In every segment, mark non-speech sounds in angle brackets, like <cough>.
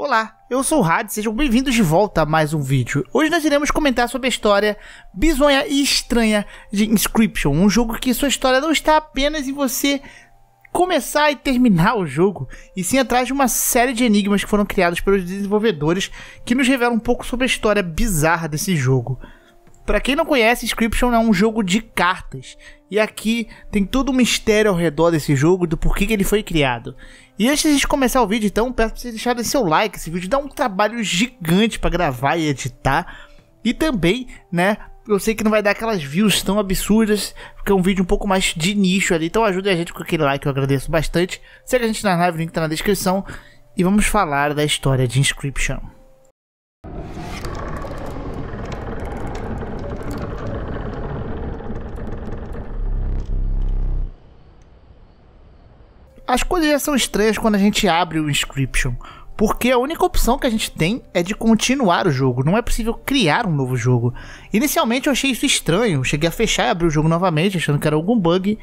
Olá, eu sou o Hadi. sejam bem-vindos de volta a mais um vídeo. Hoje nós iremos comentar sobre a história bizonha e estranha de Inscription, um jogo que sua história não está apenas em você começar e terminar o jogo, e sim atrás de uma série de enigmas que foram criados pelos desenvolvedores que nos revelam um pouco sobre a história bizarra desse jogo. Para quem não conhece, Inscription é um jogo de cartas. E aqui tem todo um mistério ao redor desse jogo, do porquê que ele foi criado. E antes de a gente começar o vídeo, então, peço para vocês deixarem seu like. Esse vídeo dá um trabalho gigante para gravar e editar. E também, né, eu sei que não vai dar aquelas views tão absurdas, porque é um vídeo um pouco mais de nicho ali. Então ajude a gente com aquele like, eu agradeço bastante. Segue a gente na live, o link tá na descrição. E vamos falar da história de Inscription. As coisas já são estranhas quando a gente abre o Inscription, porque a única opção que a gente tem é de continuar o jogo, não é possível criar um novo jogo. Inicialmente eu achei isso estranho, cheguei a fechar e abrir o jogo novamente, achando que era algum bug,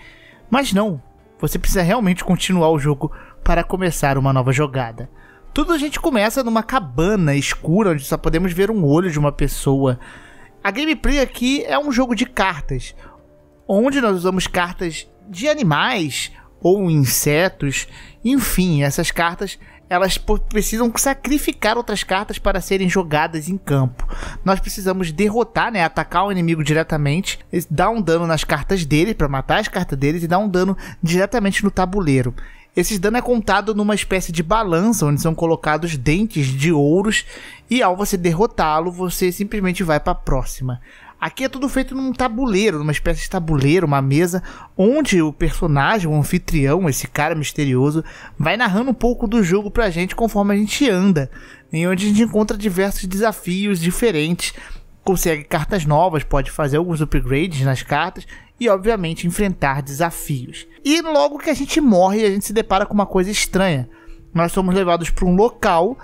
mas não, você precisa realmente continuar o jogo para começar uma nova jogada. Tudo a gente começa numa cabana escura onde só podemos ver um olho de uma pessoa. A gameplay aqui é um jogo de cartas, onde nós usamos cartas de animais ou insetos. Enfim, essas cartas elas precisam sacrificar outras cartas para serem jogadas em campo. Nós precisamos derrotar, né, atacar o inimigo diretamente, dar um dano nas cartas dele para matar as cartas deles e dar um dano diretamente no tabuleiro. Esses dano é contado numa espécie de balança onde são colocados dentes de ouros e ao você derrotá-lo, você simplesmente vai para a próxima. Aqui é tudo feito num tabuleiro, numa espécie de tabuleiro, uma mesa, onde o personagem, o anfitrião, esse cara misterioso, vai narrando um pouco do jogo pra gente conforme a gente anda, em onde a gente encontra diversos desafios diferentes, consegue cartas novas, pode fazer alguns upgrades nas cartas e, obviamente, enfrentar desafios. E logo que a gente morre, a gente se depara com uma coisa estranha. Nós somos levados para um local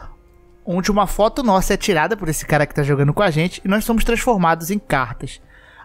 onde uma foto nossa é tirada por esse cara que está jogando com a gente e nós somos transformados em cartas.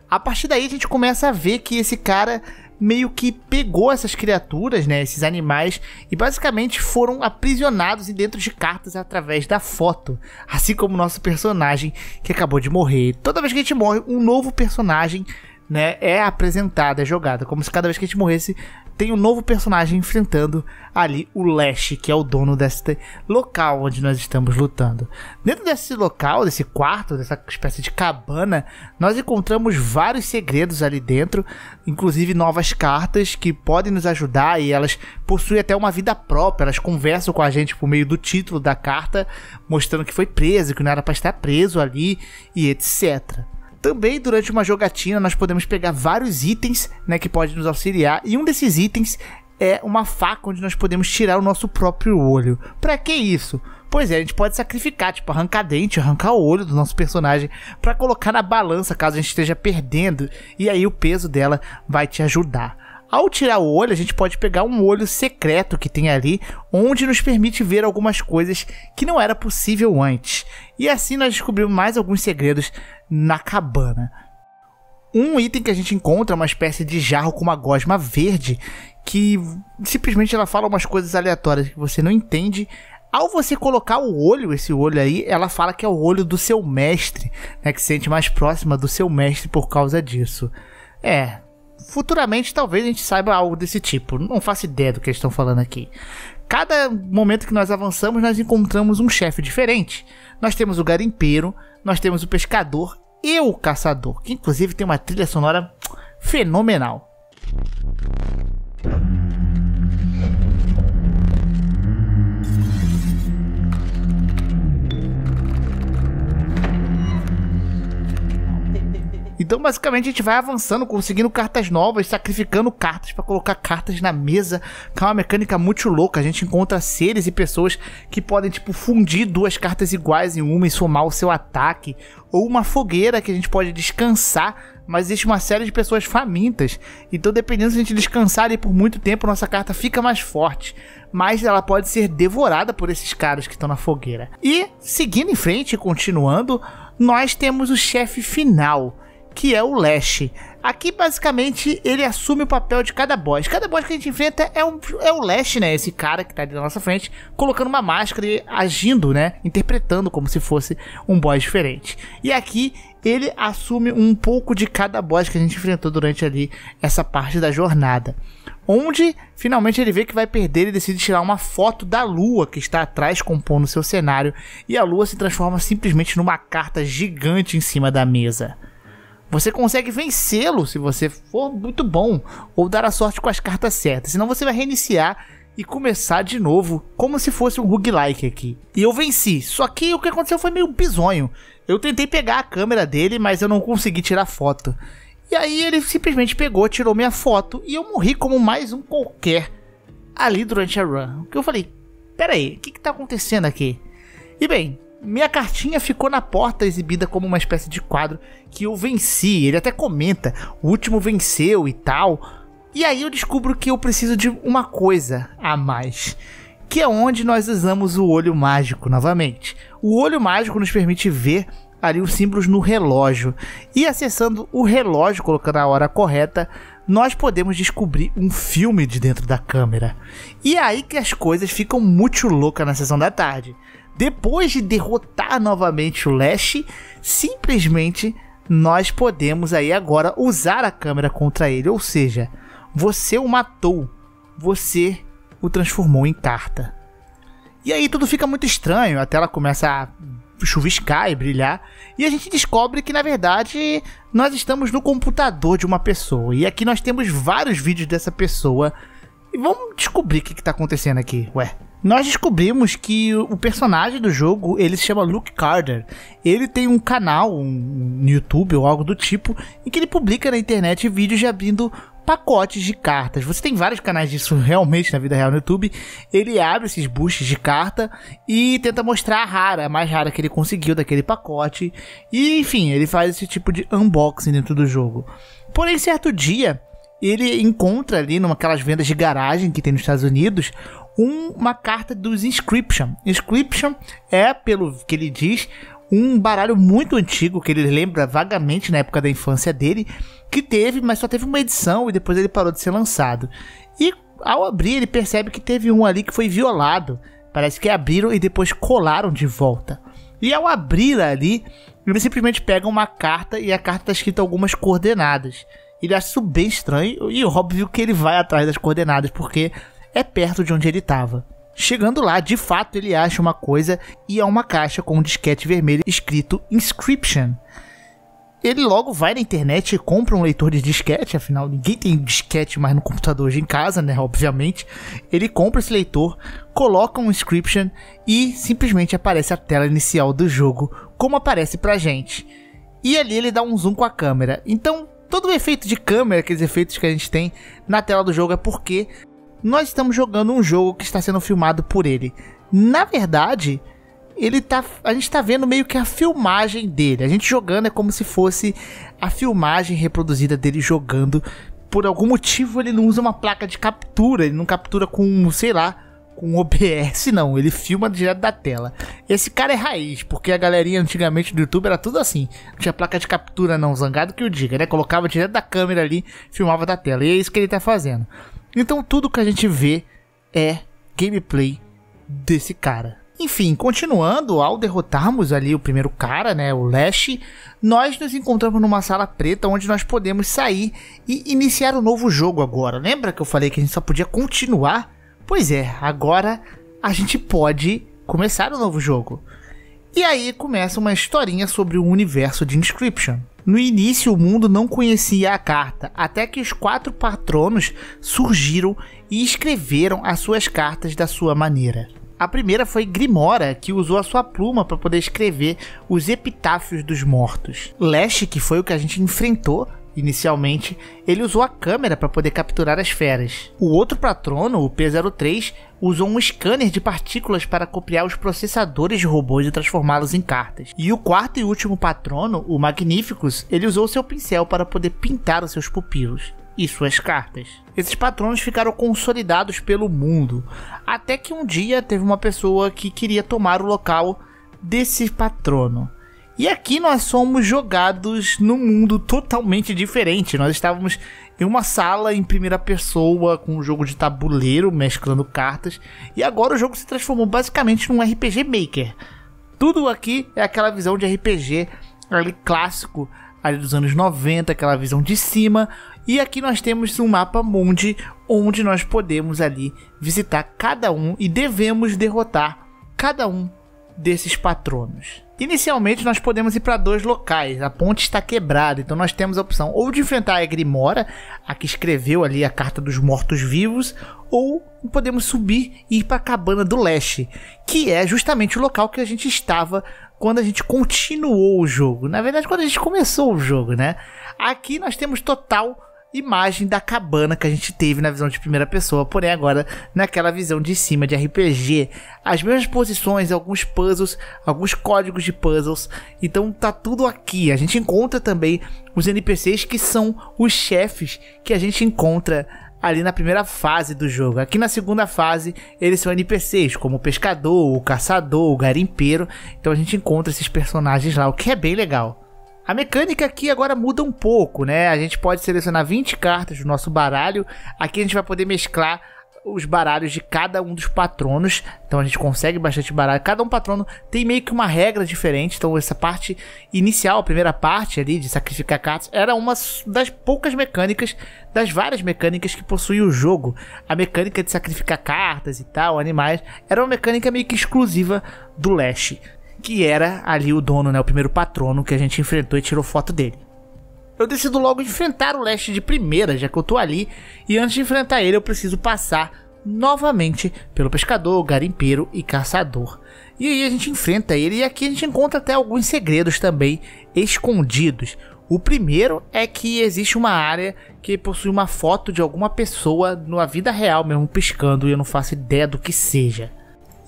A partir daí a gente começa a ver que esse cara meio que pegou essas criaturas, né, esses animais, e basicamente foram aprisionados dentro de cartas através da foto, assim como o nosso personagem que acabou de morrer. Toda vez que a gente morre, um novo personagem né, é apresentado, é jogado, como se cada vez que a gente morresse tem um novo personagem enfrentando ali o Lash, que é o dono desse local onde nós estamos lutando. Dentro desse local, desse quarto, dessa espécie de cabana, nós encontramos vários segredos ali dentro, inclusive novas cartas que podem nos ajudar e elas possuem até uma vida própria, elas conversam com a gente por meio do título da carta, mostrando que foi preso, que não era para estar preso ali e etc. Também durante uma jogatina nós podemos pegar vários itens, né, que pode nos auxiliar, e um desses itens é uma faca onde nós podemos tirar o nosso próprio olho. Para que isso? Pois é, a gente pode sacrificar, tipo, arrancar dente, arrancar o olho do nosso personagem para colocar na balança caso a gente esteja perdendo, e aí o peso dela vai te ajudar. Ao tirar o olho, a gente pode pegar um olho secreto que tem ali, onde nos permite ver algumas coisas que não era possível antes. E assim nós descobrimos mais alguns segredos na cabana. Um item que a gente encontra é uma espécie de jarro com uma gosma verde que simplesmente ela fala umas coisas aleatórias que você não entende. Ao você colocar o olho, esse olho aí, ela fala que é o olho do seu mestre, né, que se sente mais próxima do seu mestre por causa disso. É, futuramente talvez a gente saiba algo desse tipo. Não faço ideia do que eles estão falando aqui. Cada momento que nós avançamos, nós encontramos um chefe diferente nós temos o garimpeiro, nós temos o pescador e o caçador, que inclusive tem uma trilha sonora fenomenal. Então, basicamente, a gente vai avançando, conseguindo cartas novas, sacrificando cartas para colocar cartas na mesa, que é uma mecânica muito louca. A gente encontra seres e pessoas que podem, tipo, fundir duas cartas iguais em uma e somar o seu ataque, ou uma fogueira que a gente pode descansar mas existe uma série de pessoas famintas. Então, dependendo se a gente descansar ali por muito tempo, nossa carta fica mais forte. Mas ela pode ser devorada por esses caras que estão na fogueira. E, seguindo em frente, continuando, nós temos o chefe final que é o Lash. Aqui, basicamente, ele assume o papel de cada boss. Cada boss que a gente enfrenta é, um, é o Lash, né? Esse cara que tá ali na nossa frente, colocando uma máscara e agindo, né? Interpretando como se fosse um boss diferente. E aqui, ele assume um pouco de cada boss que a gente enfrentou durante ali essa parte da jornada. Onde, finalmente, ele vê que vai perder e decide tirar uma foto da lua que está atrás compondo seu cenário. E a lua se transforma simplesmente numa carta gigante em cima da mesa. Você consegue vencê-lo se você for muito bom ou dar a sorte com as cartas certas. Senão você vai reiniciar e começar de novo, como se fosse um roguelike aqui. E eu venci, só que o que aconteceu foi meio bizonho. Eu tentei pegar a câmera dele, mas eu não consegui tirar foto. E aí ele simplesmente pegou, tirou minha foto e eu morri como mais um qualquer ali durante a run. O que eu falei, peraí, o que, que tá acontecendo aqui? E bem, minha cartinha ficou na porta, exibida como uma espécie de quadro que eu venci. Ele até comenta: o último venceu e tal. E aí eu descubro que eu preciso de uma coisa a mais. Que é onde nós usamos o olho mágico novamente. O olho mágico nos permite ver ali os símbolos no relógio. E acessando o relógio, colocando a hora correta, nós podemos descobrir um filme de dentro da câmera. E é aí que as coisas ficam muito loucas na sessão da tarde depois de derrotar novamente o Lash, simplesmente nós podemos aí agora usar a câmera contra ele. Ou seja, você o matou, você o transformou em carta. E aí tudo fica muito estranho, a tela começa a chuviscar e brilhar, e a gente descobre que na verdade nós estamos no computador de uma pessoa. E aqui nós temos vários vídeos dessa pessoa. E vamos descobrir o que está acontecendo aqui. Ué, nós descobrimos que o personagem do jogo, ele se chama Luke Carter. Ele tem um canal um, no YouTube ou algo do tipo, em que ele publica na internet vídeos de abrindo pacotes de cartas. Você tem vários canais disso realmente na vida real no YouTube. Ele abre esses boosts de carta e tenta mostrar a rara, a mais rara que ele conseguiu daquele pacote. E enfim, ele faz esse tipo de unboxing dentro do jogo. Porém, certo dia, ele encontra ali aquelas vendas de garagem que tem nos Estados Unidos um, uma carta dos Inscription. Inscription é, pelo que ele diz, um baralho muito antigo que ele lembra vagamente na época da infância dele, que teve, mas só teve uma edição e depois ele parou de ser lançado. E ao abrir, ele percebe que teve um ali que foi violado. Parece que abriram e depois colaram de volta. E ao abrir ali, ele simplesmente pega uma carta e a carta está escrita algumas coordenadas. Ele acha isso bem estranho e óbvio que ele vai atrás das coordenadas, porque é perto de onde ele estava. Chegando lá, de fato ele acha uma coisa e é uma caixa com um disquete vermelho escrito Inscription. Ele logo vai na internet e compra um leitor de disquete, afinal ninguém tem disquete mais no computador hoje em casa, né? Obviamente. Ele compra esse leitor, coloca um inscription e simplesmente aparece a tela inicial do jogo, como aparece pra gente. E ali ele dá um zoom com a câmera. Então, todo o efeito de câmera, aqueles efeitos que a gente tem na tela do jogo, é porque nós estamos jogando um jogo que está sendo filmado por ele. Na verdade, ele tá, a gente está vendo meio que a filmagem dele. A gente jogando é como se fosse a filmagem reproduzida dele jogando. Por algum motivo ele não usa uma placa de captura, ele não captura com, sei lá, com OBS não, ele filma direto da tela. Esse cara é raiz, porque a galerinha antigamente do YouTube era tudo assim. Não tinha placa de captura não, zangado que o diga, né? Colocava direto da câmera ali, filmava da tela. E é isso que ele tá fazendo. Então tudo que a gente vê é gameplay desse cara. Enfim, continuando, ao derrotarmos ali o primeiro cara, né, o Lash, nós nos encontramos numa sala preta onde nós podemos sair e iniciar um novo jogo agora. Lembra que eu falei que a gente só podia continuar? Pois é, agora a gente pode começar o um novo jogo. E aí começa uma historinha sobre o universo de Inscription. No início, o mundo não conhecia a carta, até que os quatro patronos surgiram e escreveram as suas cartas da sua maneira. A primeira foi Grimora, que usou a sua pluma para poder escrever os epitáfios dos mortos. Leste, que foi o que a gente enfrentou, Inicialmente, ele usou a câmera para poder capturar as feras. O outro patrono, o P03, usou um scanner de partículas para copiar os processadores de robôs e transformá-los em cartas. E o quarto e último patrono, o Magnificus, ele usou seu pincel para poder pintar os seus pupilos e suas cartas. Esses patronos ficaram consolidados pelo mundo, até que um dia teve uma pessoa que queria tomar o local desse patrono. E aqui nós somos jogados num mundo totalmente diferente. Nós estávamos em uma sala em primeira pessoa com um jogo de tabuleiro mesclando cartas, e agora o jogo se transformou basicamente num RPG Maker. Tudo aqui é aquela visão de RPG ali clássico ali dos anos 90, aquela visão de cima, e aqui nós temos um mapa mundi onde nós podemos ali visitar cada um e devemos derrotar cada um desses patronos. Inicialmente nós podemos ir para dois locais. A ponte está quebrada, então nós temos a opção ou de enfrentar a Grimora, a que escreveu ali a carta dos mortos-vivos, ou podemos subir e ir para a cabana do leste, que é justamente o local que a gente estava quando a gente continuou o jogo. Na verdade, quando a gente começou o jogo, né? Aqui nós temos total imagem da cabana que a gente teve na visão de primeira pessoa, porém agora naquela visão de cima de RPG. As mesmas posições, alguns puzzles, alguns códigos de puzzles. Então tá tudo aqui. A gente encontra também os NPCs que são os chefes que a gente encontra ali na primeira fase do jogo. Aqui na segunda fase, eles são NPCs, como o pescador, o caçador, o garimpeiro. Então a gente encontra esses personagens lá, o que é bem legal. A mecânica aqui agora muda um pouco, né? A gente pode selecionar 20 cartas do nosso baralho. Aqui a gente vai poder mesclar os baralhos de cada um dos patronos. Então a gente consegue bastante baralho. Cada um patrono tem meio que uma regra diferente. Então essa parte inicial, a primeira parte ali de sacrificar cartas, era uma das poucas mecânicas, das várias mecânicas que possui o jogo. A mecânica de sacrificar cartas e tal, animais, era uma mecânica meio que exclusiva do Leste que era ali o dono, né, o primeiro patrono que a gente enfrentou e tirou foto dele. Eu decido logo enfrentar o Leste de primeira, já que eu tô ali, e antes de enfrentar ele eu preciso passar novamente pelo pescador, garimpeiro e caçador. E aí a gente enfrenta ele e aqui a gente encontra até alguns segredos também escondidos. O primeiro é que existe uma área que possui uma foto de alguma pessoa na vida real mesmo piscando e eu não faço ideia do que seja.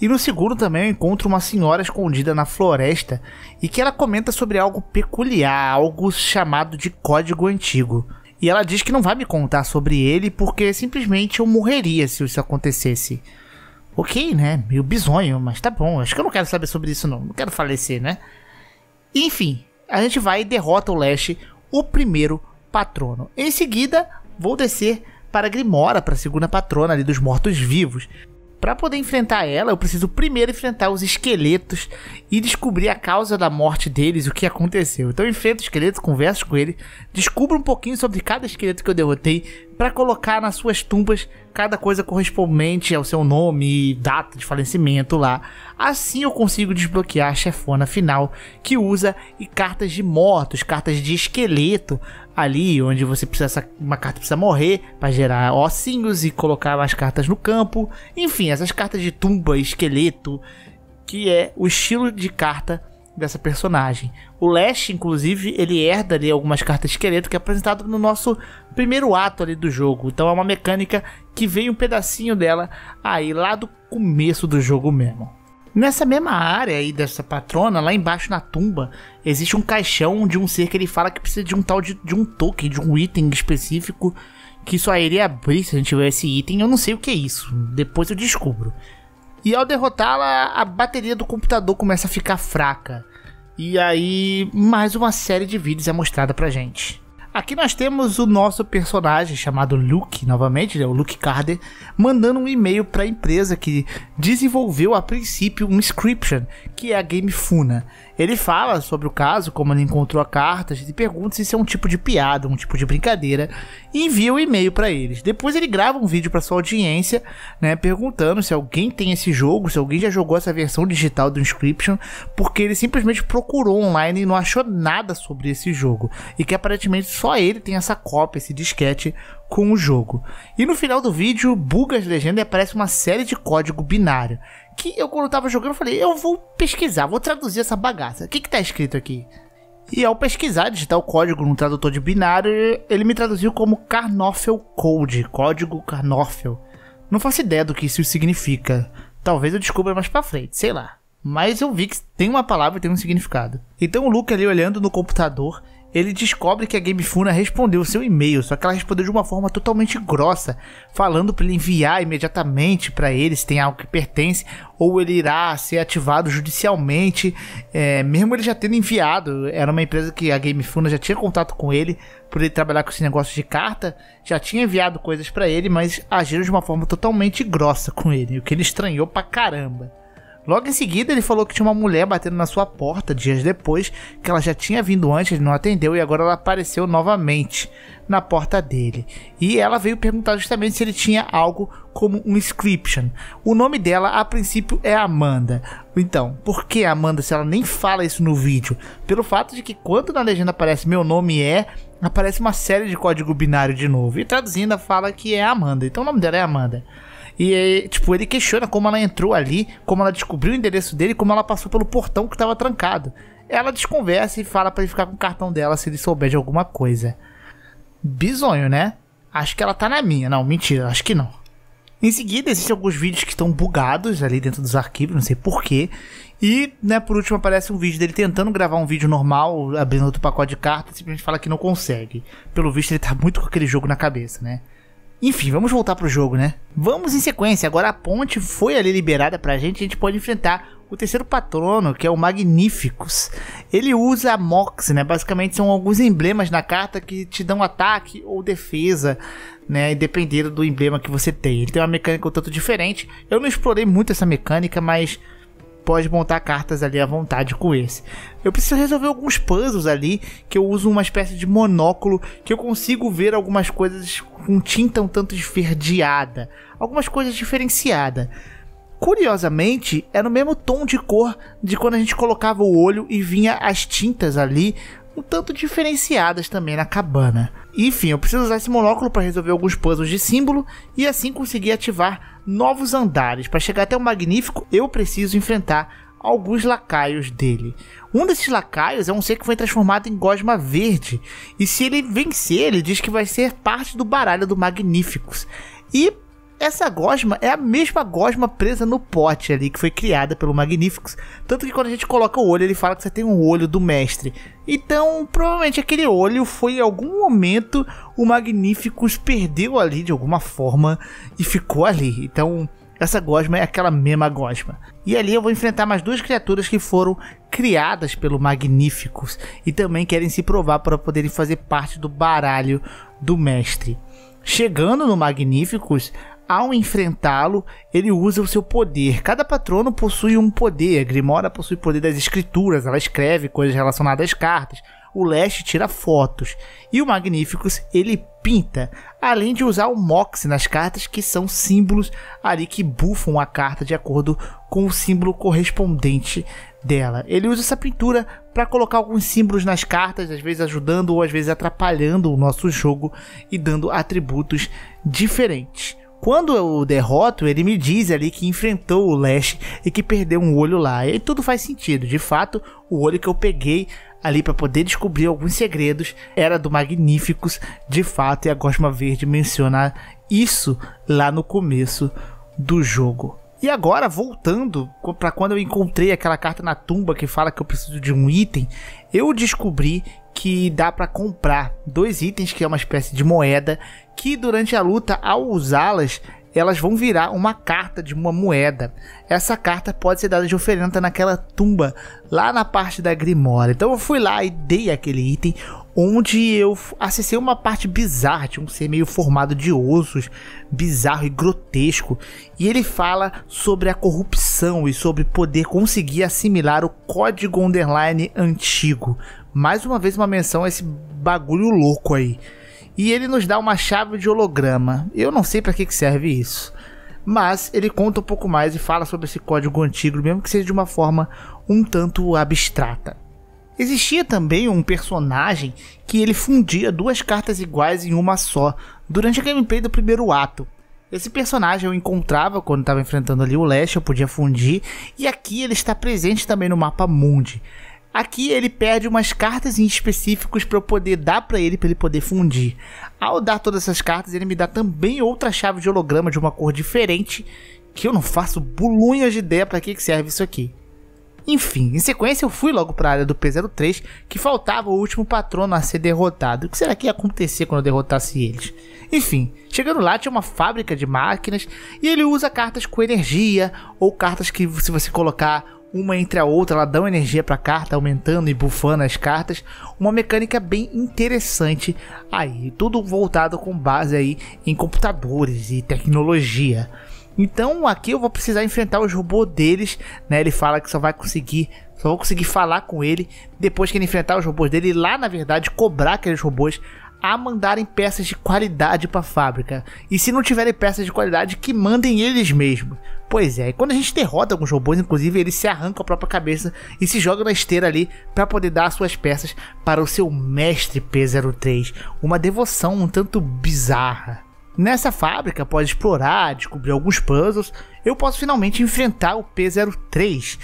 E no segundo também eu encontro uma senhora escondida na floresta e que ela comenta sobre algo peculiar, algo chamado de código antigo. E ela diz que não vai me contar sobre ele porque simplesmente eu morreria se isso acontecesse. Ok, né? Meio bizonho, mas tá bom. Acho que eu não quero saber sobre isso, não. Não quero falecer, né? Enfim, a gente vai e derrota o Lash, o primeiro patrono. Em seguida, vou descer para Grimora, para a segunda patrona ali dos mortos-vivos. Para poder enfrentar ela, eu preciso primeiro enfrentar os esqueletos e descobrir a causa da morte deles, o que aconteceu. Então eu enfrento o esqueleto, converso com ele, descubro um pouquinho sobre cada esqueleto que eu derrotei para colocar nas suas tumbas cada coisa correspondente ao seu nome e data de falecimento lá. Assim eu consigo desbloquear a chefona final que usa e cartas de mortos, cartas de esqueleto ali onde você precisa uma carta precisa morrer para gerar ossinhos e colocar as cartas no campo. Enfim, essas cartas de tumba, esqueleto, que é o estilo de carta dessa personagem. O Lash, inclusive, ele herda ali algumas cartas esqueleto que é apresentado no nosso primeiro ato ali do jogo. Então é uma mecânica que vem um pedacinho dela aí lá do começo do jogo mesmo. Nessa mesma área aí dessa patrona, lá embaixo na tumba, existe um caixão de um ser que ele fala que precisa de um tal de, de um token, de um item específico que só iria abrir se a gente tivesse esse item. Eu não sei o que é isso, depois eu descubro. E ao derrotá-la, a bateria do computador começa a ficar fraca. E aí, mais uma série de vídeos é mostrada pra gente. Aqui nós temos o nosso personagem chamado Luke, novamente, né, o Luke Carter, mandando um e-mail para a empresa que desenvolveu a princípio um Inscription, que é a Game Funa. Ele fala sobre o caso, como ele encontrou a carta, e pergunta se isso é um tipo de piada, um tipo de brincadeira, e envia um e-mail para eles. Depois ele grava um vídeo para sua audiência, né, perguntando se alguém tem esse jogo, se alguém já jogou essa versão digital do Inscription, porque ele simplesmente procurou online e não achou nada sobre esse jogo, e que aparentemente só ele tem essa cópia, esse disquete com o jogo. E no final do vídeo, buga as legendas e aparece uma série de código binário que eu, quando tava jogando, falei, eu vou pesquisar, vou traduzir essa bagaça. O que que tá escrito aqui? E ao pesquisar, digitar o código no tradutor de binário, ele me traduziu como Carnofel Code, código Carnofel Não faço ideia do que isso significa. Talvez eu descubra mais pra frente, sei lá. Mas eu vi que tem uma palavra e tem um significado. Então o Luke ali olhando no computador, ele descobre que a GameFuna respondeu o seu e-mail, só que ela respondeu de uma forma totalmente grossa, falando para ele enviar imediatamente para ele se tem algo que pertence, ou ele irá ser ativado judicialmente, é, mesmo ele já tendo enviado. Era uma empresa que a GameFuna já tinha contato com ele, por ele trabalhar com esse negócio de carta, já tinha enviado coisas para ele, mas agiram de uma forma totalmente grossa com ele, o que ele estranhou pra caramba. Logo em seguida, ele falou que tinha uma mulher batendo na sua porta dias depois, que ela já tinha vindo antes, ele não atendeu e agora ela apareceu novamente na porta dele. E ela veio perguntar justamente se ele tinha algo como um inscription. O nome dela, a princípio, é Amanda. Então, por que Amanda se ela nem fala isso no vídeo? Pelo fato de que quando na legenda aparece meu nome é, aparece uma série de código binário de novo. E traduzindo, fala que é Amanda. Então o nome dela é Amanda. E aí, tipo, ele questiona como ela entrou ali, como ela descobriu o endereço dele, como ela passou pelo portão que estava trancado. Ela desconversa e fala para ele ficar com o cartão dela se ele souber de alguma coisa. Bisonho, né? Acho que ela tá na minha. Não, mentira, acho que não. Em seguida, existem alguns vídeos que estão bugados ali dentro dos arquivos, não sei porquê. E, né, por último, aparece um vídeo dele tentando gravar um vídeo normal, abrindo outro pacote de cartas, e simplesmente fala que não consegue. Pelo visto, ele tá muito com aquele jogo na cabeça, né? Enfim, vamos voltar pro jogo, né? Vamos em sequência. Agora a ponte foi ali liberada pra gente. A gente pode enfrentar o terceiro patrono, que é o Magnificus. Ele usa a Mox, né? Basicamente são alguns emblemas na carta que te dão ataque ou defesa, né? Dependendo do emblema que você tem. Ele tem uma mecânica um tanto diferente. Eu não explorei muito essa mecânica, mas pode montar cartas ali à vontade com esse. Eu preciso resolver alguns puzzles ali que eu uso uma espécie de monóculo que eu consigo ver algumas coisas com tinta um tanto esverdeada, algumas coisas diferenciadas. Curiosamente, era o mesmo tom de cor de quando a gente colocava o olho e vinha as tintas ali um tanto diferenciadas também na cabana. Enfim, eu preciso usar esse monóculo para resolver alguns puzzles de símbolo e assim conseguir ativar novos andares. Para chegar até o Magnífico, eu preciso enfrentar alguns lacaios dele. Um desses lacaios é um ser que foi transformado em gosma verde, e se ele vencer, ele diz que vai ser parte do baralho do Magníficos. E essa gosma é a mesma gosma presa no pote ali que foi criada pelo Magnificus. Tanto que quando a gente coloca o olho, ele fala que você tem um olho do mestre. Então, provavelmente aquele olho foi em algum momento o Magnificus perdeu ali de alguma forma e ficou ali. Então, essa gosma é aquela mesma gosma. E ali eu vou enfrentar mais duas criaturas que foram criadas pelo Magníficos e também querem se provar para poderem fazer parte do baralho do mestre. Chegando no Magníficos, ao enfrentá-lo, ele usa o seu poder. Cada patrono possui um poder. Grimora possui o poder das escrituras, ela escreve coisas relacionadas às cartas. O Leste tira fotos. E o Magnificus, ele pinta. Além de usar o Mox nas cartas, que são símbolos ali que bufam a carta de acordo com o símbolo correspondente dela. Ele usa essa pintura para colocar alguns símbolos nas cartas, às vezes ajudando ou às vezes atrapalhando o nosso jogo e dando atributos diferentes. Quando eu derroto, ele me diz ali que enfrentou o Lash e que perdeu um olho lá. E tudo faz sentido. De fato, o olho que eu peguei ali para poder descobrir alguns segredos era do Magníficos, de fato, e a Gosma Verde menciona isso lá no começo do jogo. E agora, voltando para quando eu encontrei aquela carta na tumba que fala que eu preciso de um item, eu descobri que dá para comprar dois itens, que é uma espécie de moeda, que durante a luta, ao usá-las, elas vão virar uma carta de uma moeda. Essa carta pode ser dada de oferenda naquela tumba, lá na parte da Grimora. Então eu fui lá e dei aquele item, onde eu acessei uma parte bizarra de um ser meio formado de ossos, bizarro e grotesco. E ele fala sobre a corrupção e sobre poder conseguir assimilar o código underline antigo. Mais uma vez uma menção a esse bagulho louco aí e ele nos dá uma chave de holograma. Eu não sei para que, que serve isso. Mas ele conta um pouco mais e fala sobre esse código antigo, mesmo que seja de uma forma um tanto abstrata. Existia também um personagem que ele fundia duas cartas iguais em uma só durante a gameplay do primeiro ato. Esse personagem eu encontrava quando estava enfrentando ali o Leste, eu podia fundir, e aqui ele está presente também no mapa Mundi. Aqui ele pede umas cartas em específicos para eu poder dar para ele, para ele poder fundir. Ao dar todas essas cartas, ele me dá também outra chave de holograma de uma cor diferente, que eu não faço bulunhas de ideia para que, que serve isso aqui. Enfim, em sequência eu fui logo para a área do P03, que faltava o último patrono a ser derrotado. O que será que ia acontecer quando eu derrotasse eles? Enfim, chegando lá tinha uma fábrica de máquinas e ele usa cartas com energia ou cartas que se você colocar uma entre a outra, ela dá uma energia para a carta, aumentando e bufando as cartas. Uma mecânica bem interessante aí, tudo voltado com base aí em computadores e tecnologia. Então aqui eu vou precisar enfrentar os robôs deles, né? Ele fala que só vai conseguir, só vou conseguir falar com ele depois que ele enfrentar os robôs dele e lá na verdade cobrar aqueles robôs a mandarem peças de qualidade para a fábrica. E se não tiverem peças de qualidade, que mandem eles mesmos. Pois é, e quando a gente derrota alguns robôs, inclusive, eles se arrancam a própria cabeça e se jogam na esteira ali para poder dar suas peças para o seu mestre P03. Uma devoção um tanto bizarra. Nessa fábrica, após explorar, descobrir alguns puzzles, eu posso finalmente enfrentar o P03.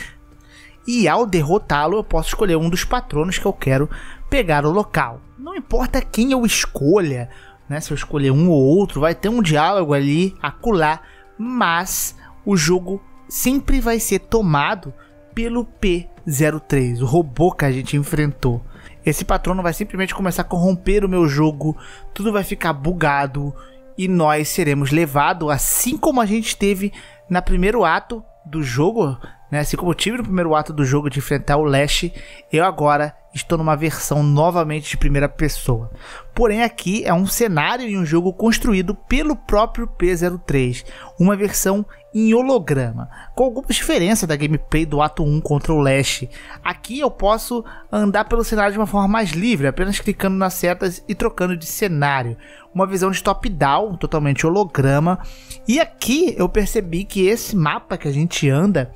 E ao derrotá-lo, eu posso escolher um dos patronos que eu quero pegar o local. Não importa quem eu escolha, né? Se eu escolher um ou outro, vai ter um diálogo ali, acolá, mas o jogo sempre vai ser tomado pelo P03, o robô que a gente enfrentou. Esse patrono vai simplesmente começar a corromper o meu jogo, tudo vai ficar bugado e nós seremos levados, assim como a gente teve na primeiro ato do jogo, né? Assim como eu tive no primeiro ato do jogo de enfrentar o Lash, eu agora estou numa versão novamente de primeira pessoa. Porém, aqui é um cenário e um jogo construído pelo próprio P03, uma versão em holograma, com algumas diferenças da gameplay do ato 1 contra o Lash. Aqui eu posso andar pelo cenário de uma forma mais livre, apenas clicando nas setas e trocando de cenário. Uma visão de top-down, totalmente holograma. E aqui eu percebi que esse mapa que a gente anda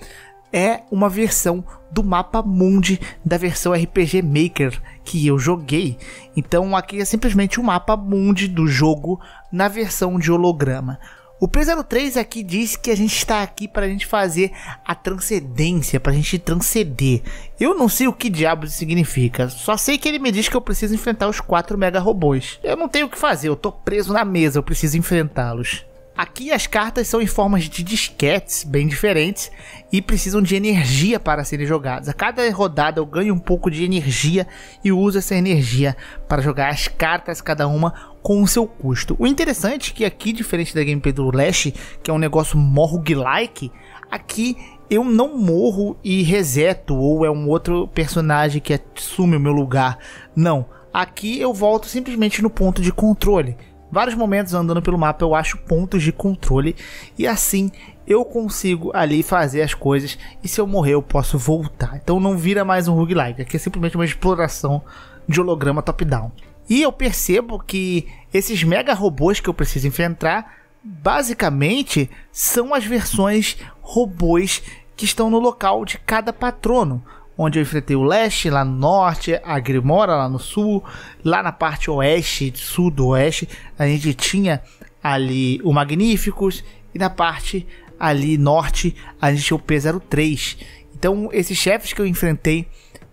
é uma versão do mapa mundi da versão RPG Maker que eu joguei. Então aqui é simplesmente o mapa mundi do jogo na versão de holograma. O P03 aqui diz que a gente está aqui para a gente fazer a transcendência, para a gente transcender. Eu não sei o que diabos significa, só sei que ele me diz que eu preciso enfrentar os quatro mega robôs. Eu não tenho o que fazer, eu tô preso na mesa, eu preciso enfrentá-los. Aqui as cartas são em formas de disquetes bem diferentes e precisam de energia para serem jogadas. A cada rodada eu ganho um pouco de energia e uso essa energia para jogar as cartas, cada uma com o seu custo. O interessante é que aqui, diferente da gameplay do Lash, que é um negócio morgue-like, aqui eu não morro e reseto ou é um outro personagem que assume é- o meu lugar. Não. Aqui eu volto simplesmente no ponto de controle vários momentos andando pelo mapa eu acho pontos de controle e assim eu consigo ali fazer as coisas e se eu morrer eu posso voltar. Então não vira mais um roguelike, aqui é simplesmente uma exploração de holograma top-down. E eu percebo que esses mega robôs que eu preciso enfrentar basicamente são as versões robôs que estão no local de cada patrono onde eu enfrentei o leste lá no norte, a Grimora lá no sul, lá na parte oeste, sul do oeste, a gente tinha ali o Magníficos e na parte ali norte a gente tinha o P03. Então esses chefes que eu enfrentei,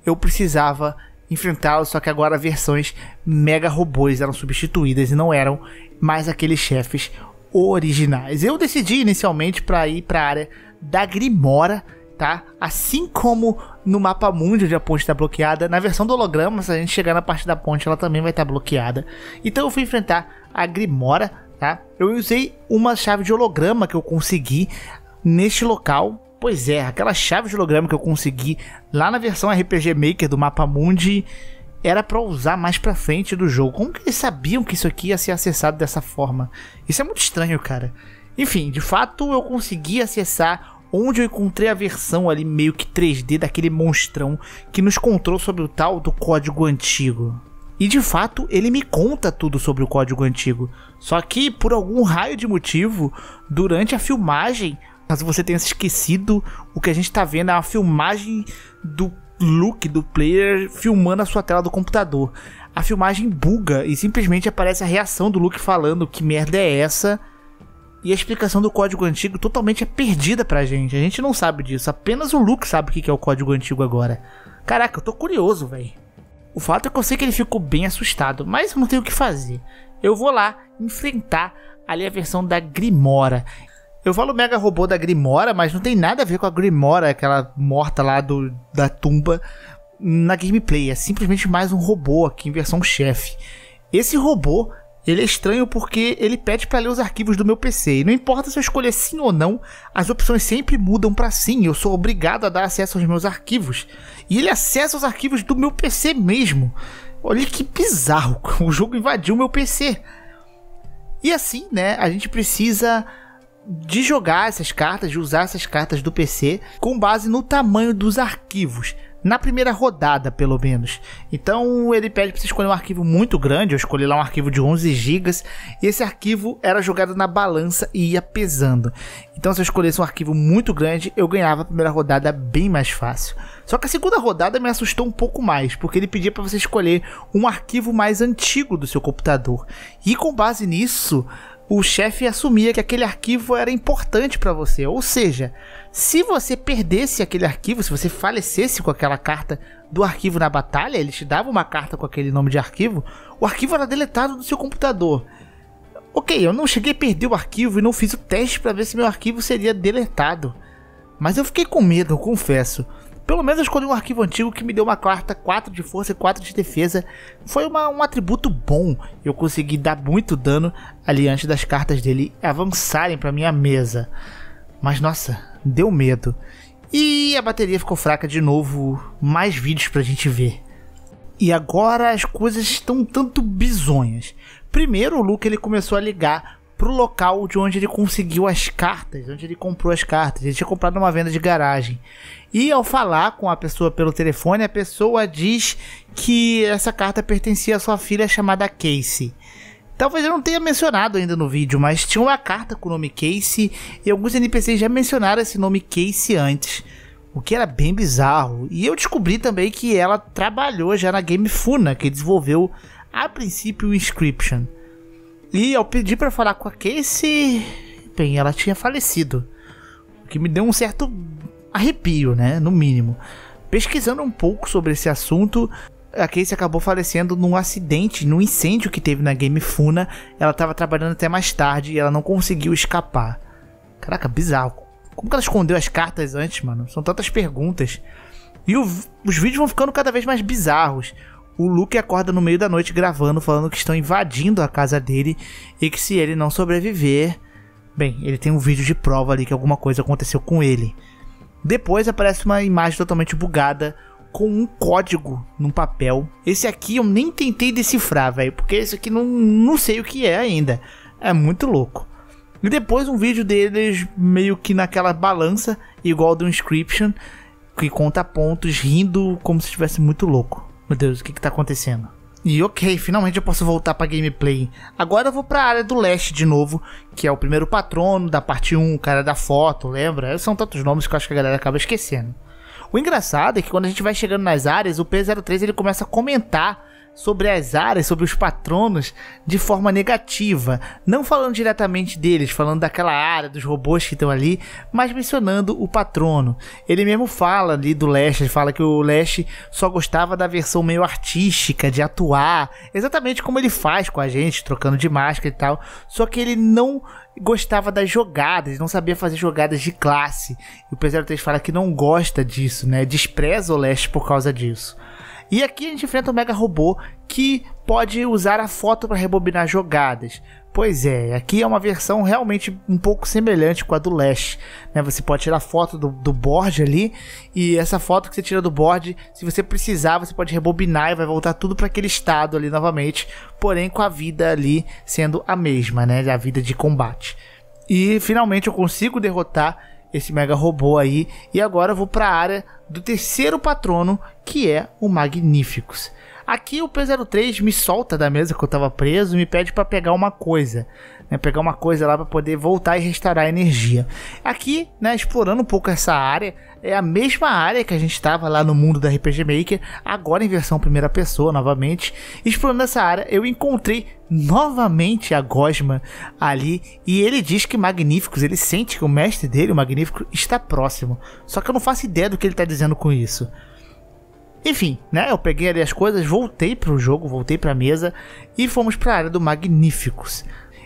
eu precisava enfrentá-los, só que agora versões mega robôs eram substituídas e não eram mais aqueles chefes originais. Eu decidi inicialmente para ir para a área da Grimora, tá? Assim como no mapa mundo onde a ponte está bloqueada. Na versão do holograma, se a gente chegar na parte da ponte, ela também vai estar tá bloqueada. Então eu fui enfrentar a Grimora, tá? Eu usei uma chave de holograma que eu consegui neste local. Pois é, aquela chave de holograma que eu consegui lá na versão RPG Maker do mapa Mundo era para usar mais para frente do jogo. Como que eles sabiam que isso aqui ia ser acessado dessa forma? Isso é muito estranho, cara. Enfim, de fato eu consegui acessar onde eu encontrei a versão ali meio que 3D daquele monstrão que nos contou sobre o tal do código antigo. E de fato, ele me conta tudo sobre o código antigo. Só que por algum raio de motivo, durante a filmagem, caso você tenha se esquecido, o que a gente está vendo é uma filmagem do look do player filmando a sua tela do computador. A filmagem buga e simplesmente aparece a reação do Luke falando que merda é essa e a explicação do código antigo totalmente é perdida pra gente. A gente não sabe disso. Apenas o Luke sabe o que é o código antigo agora. Caraca, eu tô curioso, velho. O fato é que eu sei que ele ficou bem assustado, mas eu não tenho o que fazer. Eu vou lá enfrentar ali a versão da Grimora. Eu falo mega robô da Grimora, mas não tem nada a ver com a Grimora, aquela morta lá do, da tumba na gameplay. É simplesmente mais um robô aqui em versão chefe. Esse robô ele é estranho porque ele pede para ler os arquivos do meu PC. E não importa se eu escolher sim ou não, as opções sempre mudam para sim. Eu sou obrigado a dar acesso aos meus arquivos. E ele acessa os arquivos do meu PC mesmo. Olha que bizarro. <laughs> O jogo invadiu meu PC. E assim, né, a gente precisa de jogar essas cartas, de usar essas cartas do PC com base no tamanho dos arquivos na primeira rodada, pelo menos. Então ele pede para você escolher um arquivo muito grande. Eu escolhi lá um arquivo de 11 GB. E esse arquivo era jogado na balança e ia pesando. Então, se eu escolhesse um arquivo muito grande, eu ganhava a primeira rodada bem mais fácil. Só que a segunda rodada me assustou um pouco mais, porque ele pedia para você escolher um arquivo mais antigo do seu computador. E com base nisso, o chefe assumia que aquele arquivo era importante para você. Ou seja, se você perdesse aquele arquivo, se você falecesse com aquela carta do arquivo na batalha, ele te dava uma carta com aquele nome de arquivo, o arquivo era deletado do seu computador. Ok, eu não cheguei a perder o arquivo e não fiz o teste para ver se meu arquivo seria deletado. Mas eu fiquei com medo, eu confesso. Pelo menos eu escolhi um arquivo antigo que me deu uma carta 4 de força e 4 de defesa. Foi uma, um atributo bom. Eu consegui dar muito dano ali antes das cartas dele avançarem para minha mesa. Mas nossa, deu medo. E a bateria ficou fraca de novo. Mais vídeos pra gente ver. E agora as coisas estão um tanto bizonhas. Primeiro o Luke ele começou a ligar pro local de onde ele conseguiu as cartas, onde ele comprou as cartas. Ele tinha comprado numa venda de garagem. E ao falar com a pessoa pelo telefone, a pessoa diz que essa carta pertencia à sua filha chamada Casey. Talvez eu não tenha mencionado ainda no vídeo, mas tinha uma carta com o nome Casey e alguns NPCs já mencionaram esse nome Casey antes, o que era bem bizarro. E eu descobri também que ela trabalhou já na Game Funa, que desenvolveu a princípio o Inscription. E ao pedir para falar com a Casey, bem, ela tinha falecido. O que me deu um certo arrepio, né? No mínimo. Pesquisando um pouco sobre esse assunto, a Casey acabou falecendo num acidente, num incêndio que teve na Game Funa. Ela estava trabalhando até mais tarde e ela não conseguiu escapar. Caraca, bizarro. Como que ela escondeu as cartas antes, mano? São tantas perguntas. E o, os vídeos vão ficando cada vez mais bizarros o Luke acorda no meio da noite gravando, falando que estão invadindo a casa dele e que se ele não sobreviver, bem, ele tem um vídeo de prova ali que alguma coisa aconteceu com ele. Depois aparece uma imagem totalmente bugada com um código num papel. Esse aqui eu nem tentei decifrar, velho, porque esse aqui não, não sei o que é ainda. É muito louco. E depois um vídeo deles meio que naquela balança, igual do Inscription, que conta pontos, rindo como se estivesse muito louco. Meu Deus, o que que tá acontecendo? E ok, finalmente eu posso voltar pra gameplay. Agora eu vou pra área do leste de novo, que é o primeiro patrono da parte 1, o cara da foto, lembra? São tantos nomes que eu acho que a galera acaba esquecendo. O engraçado é que quando a gente vai chegando nas áreas, o P03 ele começa a comentar sobre as áreas, sobre os patronos, de forma negativa. Não falando diretamente deles, falando daquela área, dos robôs que estão ali, mas mencionando o patrono. Ele mesmo fala ali do Lash, ele fala que o Lash só gostava da versão meio artística, de atuar, exatamente como ele faz com a gente, trocando de máscara e tal. Só que ele não gostava das jogadas, não sabia fazer jogadas de classe. E o P03 fala que não gosta disso, né? Despreza o Lash por causa disso. E aqui a gente enfrenta o um mega robô que pode usar a foto para rebobinar jogadas. Pois é, aqui é uma versão realmente um pouco semelhante com a do Lash. Né? Você pode tirar foto do, do board ali, e essa foto que você tira do board, se você precisar, você pode rebobinar e vai voltar tudo para aquele estado ali novamente, porém com a vida ali sendo a mesma, né? A vida de combate. E finalmente eu consigo derrotar esse mega robô aí. E agora eu vou para a área do terceiro patrono, que é o magníficos Aqui o P03 me solta da mesa que eu tava preso me pede para pegar uma coisa. Né, pegar uma coisa lá para poder voltar e restaurar a energia. Aqui, né, explorando um pouco essa área, é a mesma área que a gente estava lá no mundo da RPG Maker, agora em versão primeira pessoa novamente. Explorando essa área, eu encontrei novamente a Gosma ali e ele diz que Magníficos, ele sente que o mestre dele, o Magnífico, está próximo. Só que eu não faço ideia do que ele está dizendo com isso. Enfim, né? Eu peguei ali as coisas, voltei para o jogo, voltei para a mesa e fomos para a área do Magníficos.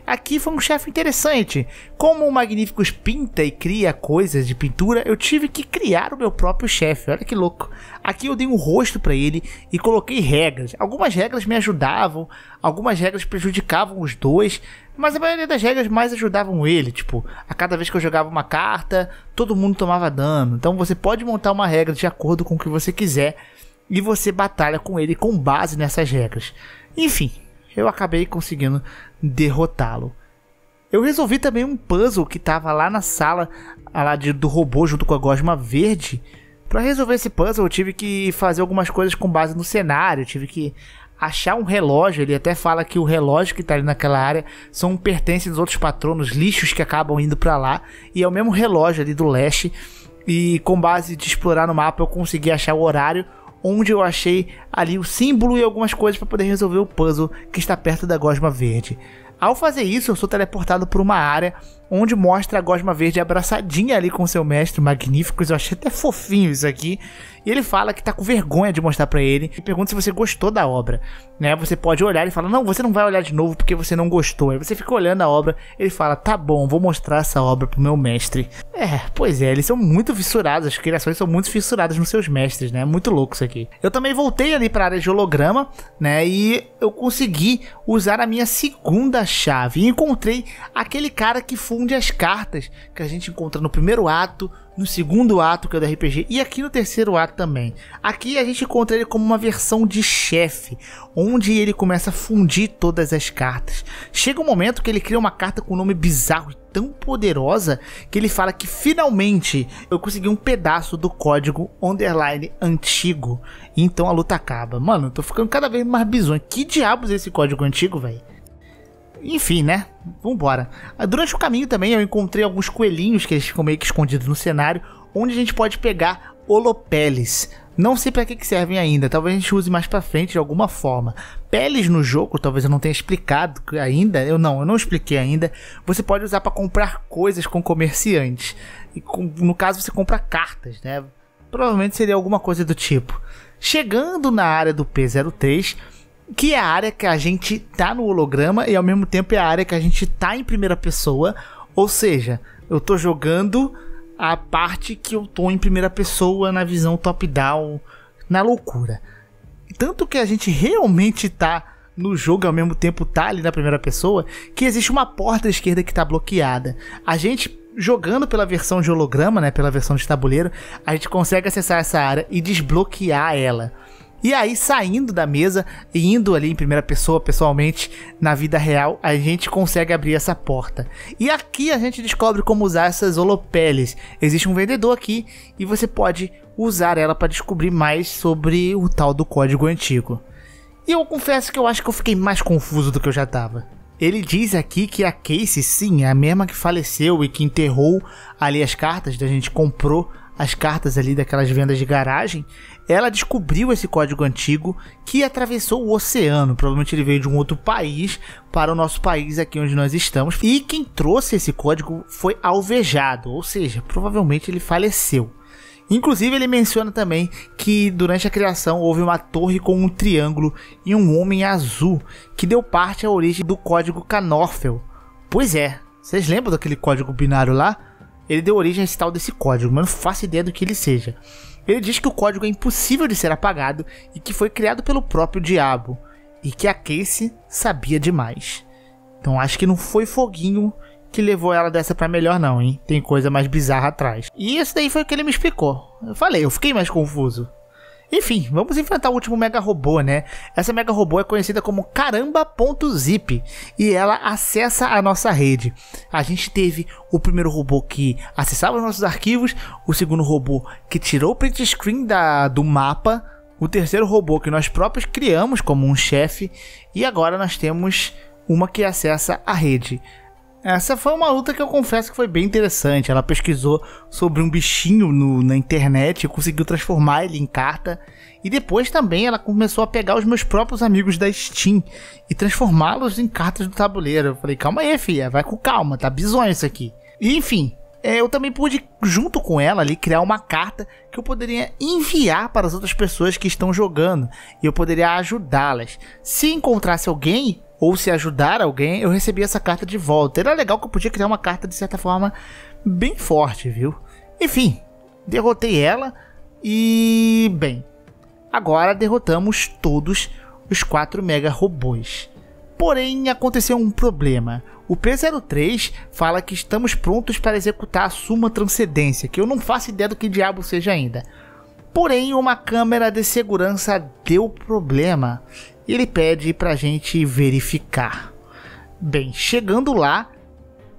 Aqui foi um chefe interessante. Como o Magníficos pinta e cria coisas de pintura, eu tive que criar o meu próprio chefe. Olha que louco. Aqui eu dei um rosto para ele e coloquei regras. Algumas regras me ajudavam, algumas regras prejudicavam os dois, mas a maioria das regras mais ajudavam ele. Tipo, a cada vez que eu jogava uma carta, todo mundo tomava dano. Então você pode montar uma regra de acordo com o que você quiser e você batalha com ele com base nessas regras. Enfim, eu acabei conseguindo derrotá-lo. Eu resolvi também um puzzle que estava lá na sala lá de, do robô junto com a gosma verde. Para resolver esse puzzle, eu tive que fazer algumas coisas com base no cenário, eu tive que achar um relógio. Ele até fala que o relógio que está ali naquela área são pertences dos outros patronos, lixos que acabam indo para lá, e é o mesmo relógio ali do leste. E com base de explorar no mapa, eu consegui achar o horário onde eu achei ali o símbolo e algumas coisas para poder resolver o puzzle que está perto da gosma verde. Ao fazer isso, eu sou teleportado por uma área onde mostra a Gosma Verde abraçadinha ali com seu mestre Magníficos. Eu achei até fofinho isso aqui. E ele fala que tá com vergonha de mostrar para ele e pergunta se você gostou da obra, né? Você pode olhar e fala: "Não, você não vai olhar de novo porque você não gostou". Aí você fica olhando a obra, ele fala: "Tá bom, vou mostrar essa obra pro meu mestre". É, pois é, eles são muito fissurados, as criações são muito fissuradas nos seus mestres, né? É muito louco isso aqui. Eu também voltei ali para área de holograma, né? E eu consegui usar a minha segunda chave e encontrei aquele cara que foi onde as cartas que a gente encontra no primeiro ato, no segundo ato, que é o do RPG, e aqui no terceiro ato também. Aqui a gente encontra ele como uma versão de chefe, onde ele começa a fundir todas as cartas. Chega um momento que ele cria uma carta com um nome bizarro e tão poderosa que ele fala que finalmente eu consegui um pedaço do código underline antigo. Então a luta acaba. Mano, eu tô ficando cada vez mais bizonho. Que diabos é esse código antigo, velho? Enfim, né? Vambora. Ah, durante o caminho também eu encontrei alguns coelhinhos que eles ficam meio que escondidos no cenário, onde a gente pode pegar holopeles. Não sei para que, servem ainda, talvez a gente use mais para frente de alguma forma. Peles no jogo, talvez eu não tenha explicado ainda, eu não, eu não expliquei ainda. Você pode usar para comprar coisas com comerciantes. E com, no caso você compra cartas, né? Provavelmente seria alguma coisa do tipo. Chegando na área do P03, que é a área que a gente tá no holograma e ao mesmo tempo é a área que a gente tá em primeira pessoa, ou seja, eu tô jogando a parte que eu tô em primeira pessoa na visão top down, na loucura. Tanto que a gente realmente tá no jogo ao mesmo tempo tá ali na primeira pessoa, que existe uma porta esquerda que tá bloqueada. A gente jogando pela versão de holograma, né, pela versão de tabuleiro, a gente consegue acessar essa área e desbloquear ela. E aí, saindo da mesa e indo ali em primeira pessoa, pessoalmente, na vida real, a gente consegue abrir essa porta. E aqui a gente descobre como usar essas holopeles. Existe um vendedor aqui e você pode usar ela para descobrir mais sobre o tal do código antigo. E eu confesso que eu acho que eu fiquei mais confuso do que eu já estava. Ele diz aqui que a Casey, sim, é a mesma que faleceu e que enterrou ali as cartas, a gente comprou as cartas ali daquelas vendas de garagem, ela descobriu esse código antigo que atravessou o oceano. Provavelmente ele veio de um outro país para o nosso país aqui onde nós estamos. E quem trouxe esse código foi alvejado, ou seja, provavelmente ele faleceu. Inclusive, ele menciona também que durante a criação houve uma torre com um triângulo e um homem azul, que deu parte à origem do código Canorfel. Pois é, vocês lembram daquele código binário lá? ele deu origem a esse tal desse código, mas não faço ideia do que ele seja. Ele diz que o código é impossível de ser apagado e que foi criado pelo próprio diabo, e que a Casey sabia demais. Então acho que não foi foguinho que levou ela dessa para melhor não, hein? Tem coisa mais bizarra atrás. E isso daí foi o que ele me explicou. Eu falei, eu fiquei mais confuso. Enfim, vamos enfrentar o último mega robô, né? Essa mega robô é conhecida como caramba.zip e ela acessa a nossa rede. A gente teve o primeiro robô que acessava os nossos arquivos, o segundo robô que tirou o print screen da, do mapa, o terceiro robô que nós próprios criamos como um chefe e agora nós temos uma que acessa a rede. Essa foi uma luta que eu confesso que foi bem interessante. Ela pesquisou sobre um bichinho no, na internet e conseguiu transformar ele em carta. E depois também ela começou a pegar os meus próprios amigos da Steam e transformá-los em cartas do tabuleiro. Eu falei, calma aí, filha, vai com calma, tá bizonho isso aqui. E, enfim, é, eu também pude, junto com ela ali, criar uma carta que eu poderia enviar para as outras pessoas que estão jogando e eu poderia ajudá-las. Se encontrasse alguém ou se ajudar alguém, eu recebi essa carta de volta. Era legal que eu podia criar uma carta de certa forma bem forte, viu? Enfim, derrotei ela e. Bem, agora derrotamos todos os quatro mega robôs. Porém, aconteceu um problema. O P03 fala que estamos prontos para executar a Suma Transcendência, que eu não faço ideia do que diabo seja ainda. Porém, uma câmera de segurança deu problema e ele pede pra gente verificar. Bem, chegando lá,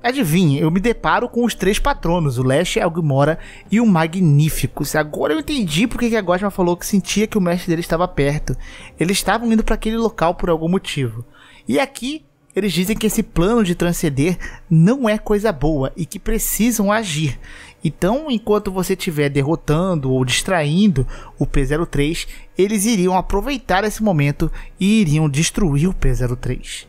adivinha, eu me deparo com os três patronos, o Leste, a Algmora e o Magníficos. Agora eu entendi porque que a Gosma falou que sentia que o mestre dele estava perto. Eles estavam indo para aquele local por algum motivo. E aqui eles dizem que esse plano de transcender não é coisa boa e que precisam agir. Então, enquanto você estiver derrotando ou distraindo o P03, eles iriam aproveitar esse momento e iriam destruir o P03.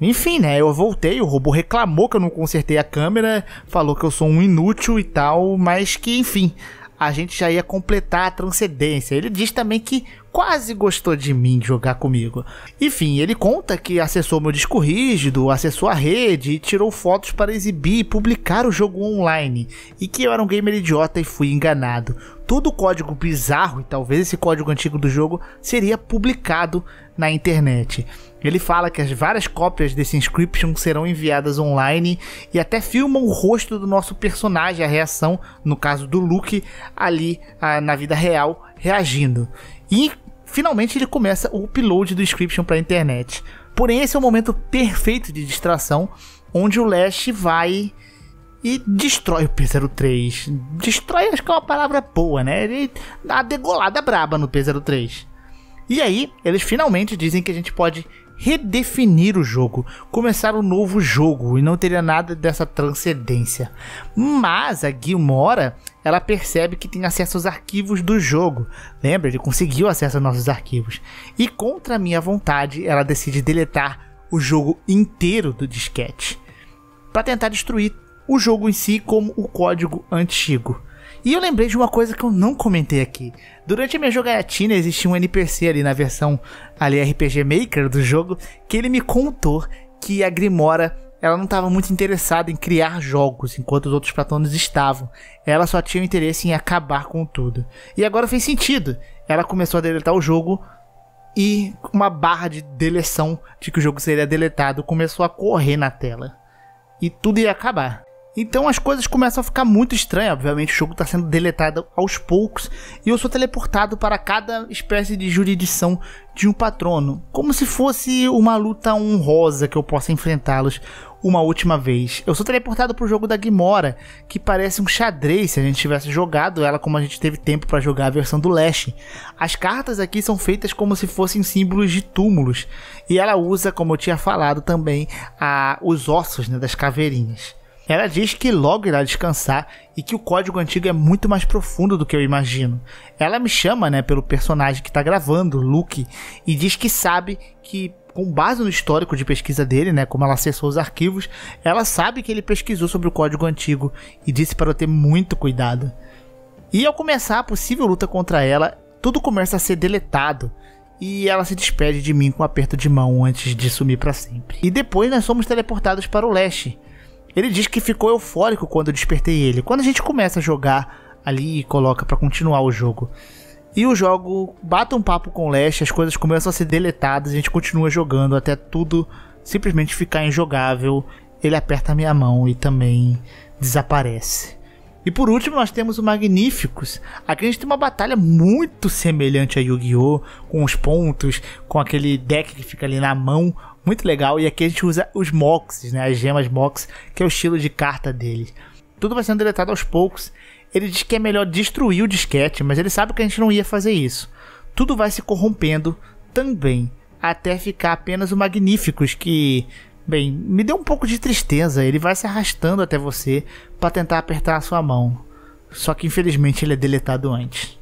Enfim, né? Eu voltei, o robô reclamou que eu não consertei a câmera, falou que eu sou um inútil e tal, mas que enfim, a gente já ia completar a transcendência. Ele diz também que quase gostou de mim jogar comigo. Enfim, ele conta que acessou meu disco rígido, acessou a rede e tirou fotos para exibir e publicar o jogo online. E que eu era um gamer idiota e fui enganado. Todo o código bizarro, e talvez esse código antigo do jogo, seria publicado na internet. Ele fala que as várias cópias desse inscription serão enviadas online e até filmam o rosto do nosso personagem, a reação, no caso do Luke, ali a, ah, na vida real, reagindo. E finalmente ele começa o upload do inscription para a internet. Porém, esse é o momento perfeito de distração, onde o Lash vai e destrói o P03. Destrói, acho que é uma palavra boa, né? Ele dá a degolada braba no P03. E aí, eles finalmente dizem que a gente pode redefinir o jogo, começar um novo jogo e não teria nada dessa transcendência. Mas a Gilmora, ela percebe que tem acesso aos arquivos do jogo. Lembra? Ele conseguiu acesso aos nossos arquivos. E contra minha vontade, ela decide deletar o jogo inteiro do disquete para tentar destruir o jogo em si como o código antigo. E eu lembrei de uma coisa que eu não comentei aqui. Durante a minha jogatina existia um NPC ali na versão ali RPG Maker do jogo que ele me contou que a Grimora ela não estava muito interessada em criar jogos enquanto os outros platanos estavam. Ela só tinha interesse em acabar com tudo. E agora fez sentido. Ela começou a deletar o jogo e uma barra de deleção de que o jogo seria deletado começou a correr na tela. E tudo ia acabar. Então as coisas começam a ficar muito estranhas. Obviamente, o jogo está sendo deletado aos poucos e eu sou teleportado para cada espécie de jurisdição de um patrono, como se fosse uma luta honrosa que eu possa enfrentá-los uma última vez. Eu sou teleportado para o jogo da Gimora, que parece um xadrez se a gente tivesse jogado ela como a gente teve tempo para jogar a versão do Leste. As cartas aqui são feitas como se fossem símbolos de túmulos, e ela usa, como eu tinha falado também, a, os ossos né, das caveirinhas. Ela diz que logo irá descansar e que o código antigo é muito mais profundo do que eu imagino. Ela me chama, né, pelo personagem que está gravando, Luke, e diz que sabe que com base no histórico de pesquisa dele, né, como ela acessou os arquivos, ela sabe que ele pesquisou sobre o código antigo e disse para eu ter muito cuidado. E ao começar a possível luta contra ela, tudo começa a ser deletado e ela se despede de mim com um aperto de mão antes de sumir para sempre. E depois nós somos teleportados para o leste, ele diz que ficou eufórico quando eu despertei ele. Quando a gente começa a jogar ali e coloca para continuar o jogo. E o jogo bate um papo com o Leste, as coisas começam a ser deletadas, a gente continua jogando até tudo simplesmente ficar injogável. Ele aperta a minha mão e também desaparece. E por último, nós temos o Magníficos. Aqui a gente tem uma batalha muito semelhante a Yu-Gi-Oh! com os pontos, com aquele deck que fica ali na mão, muito legal. E aqui a gente usa os Moxes, né? As gemas Mox, que é o estilo de carta dele. Tudo vai sendo deletado aos poucos. Ele diz que é melhor destruir o disquete, mas ele sabe que a gente não ia fazer isso. Tudo vai se corrompendo também, até ficar apenas o Magníficos, que, bem, me deu um pouco de tristeza. Ele vai se arrastando até você para tentar apertar a sua mão. Só que infelizmente ele é deletado antes.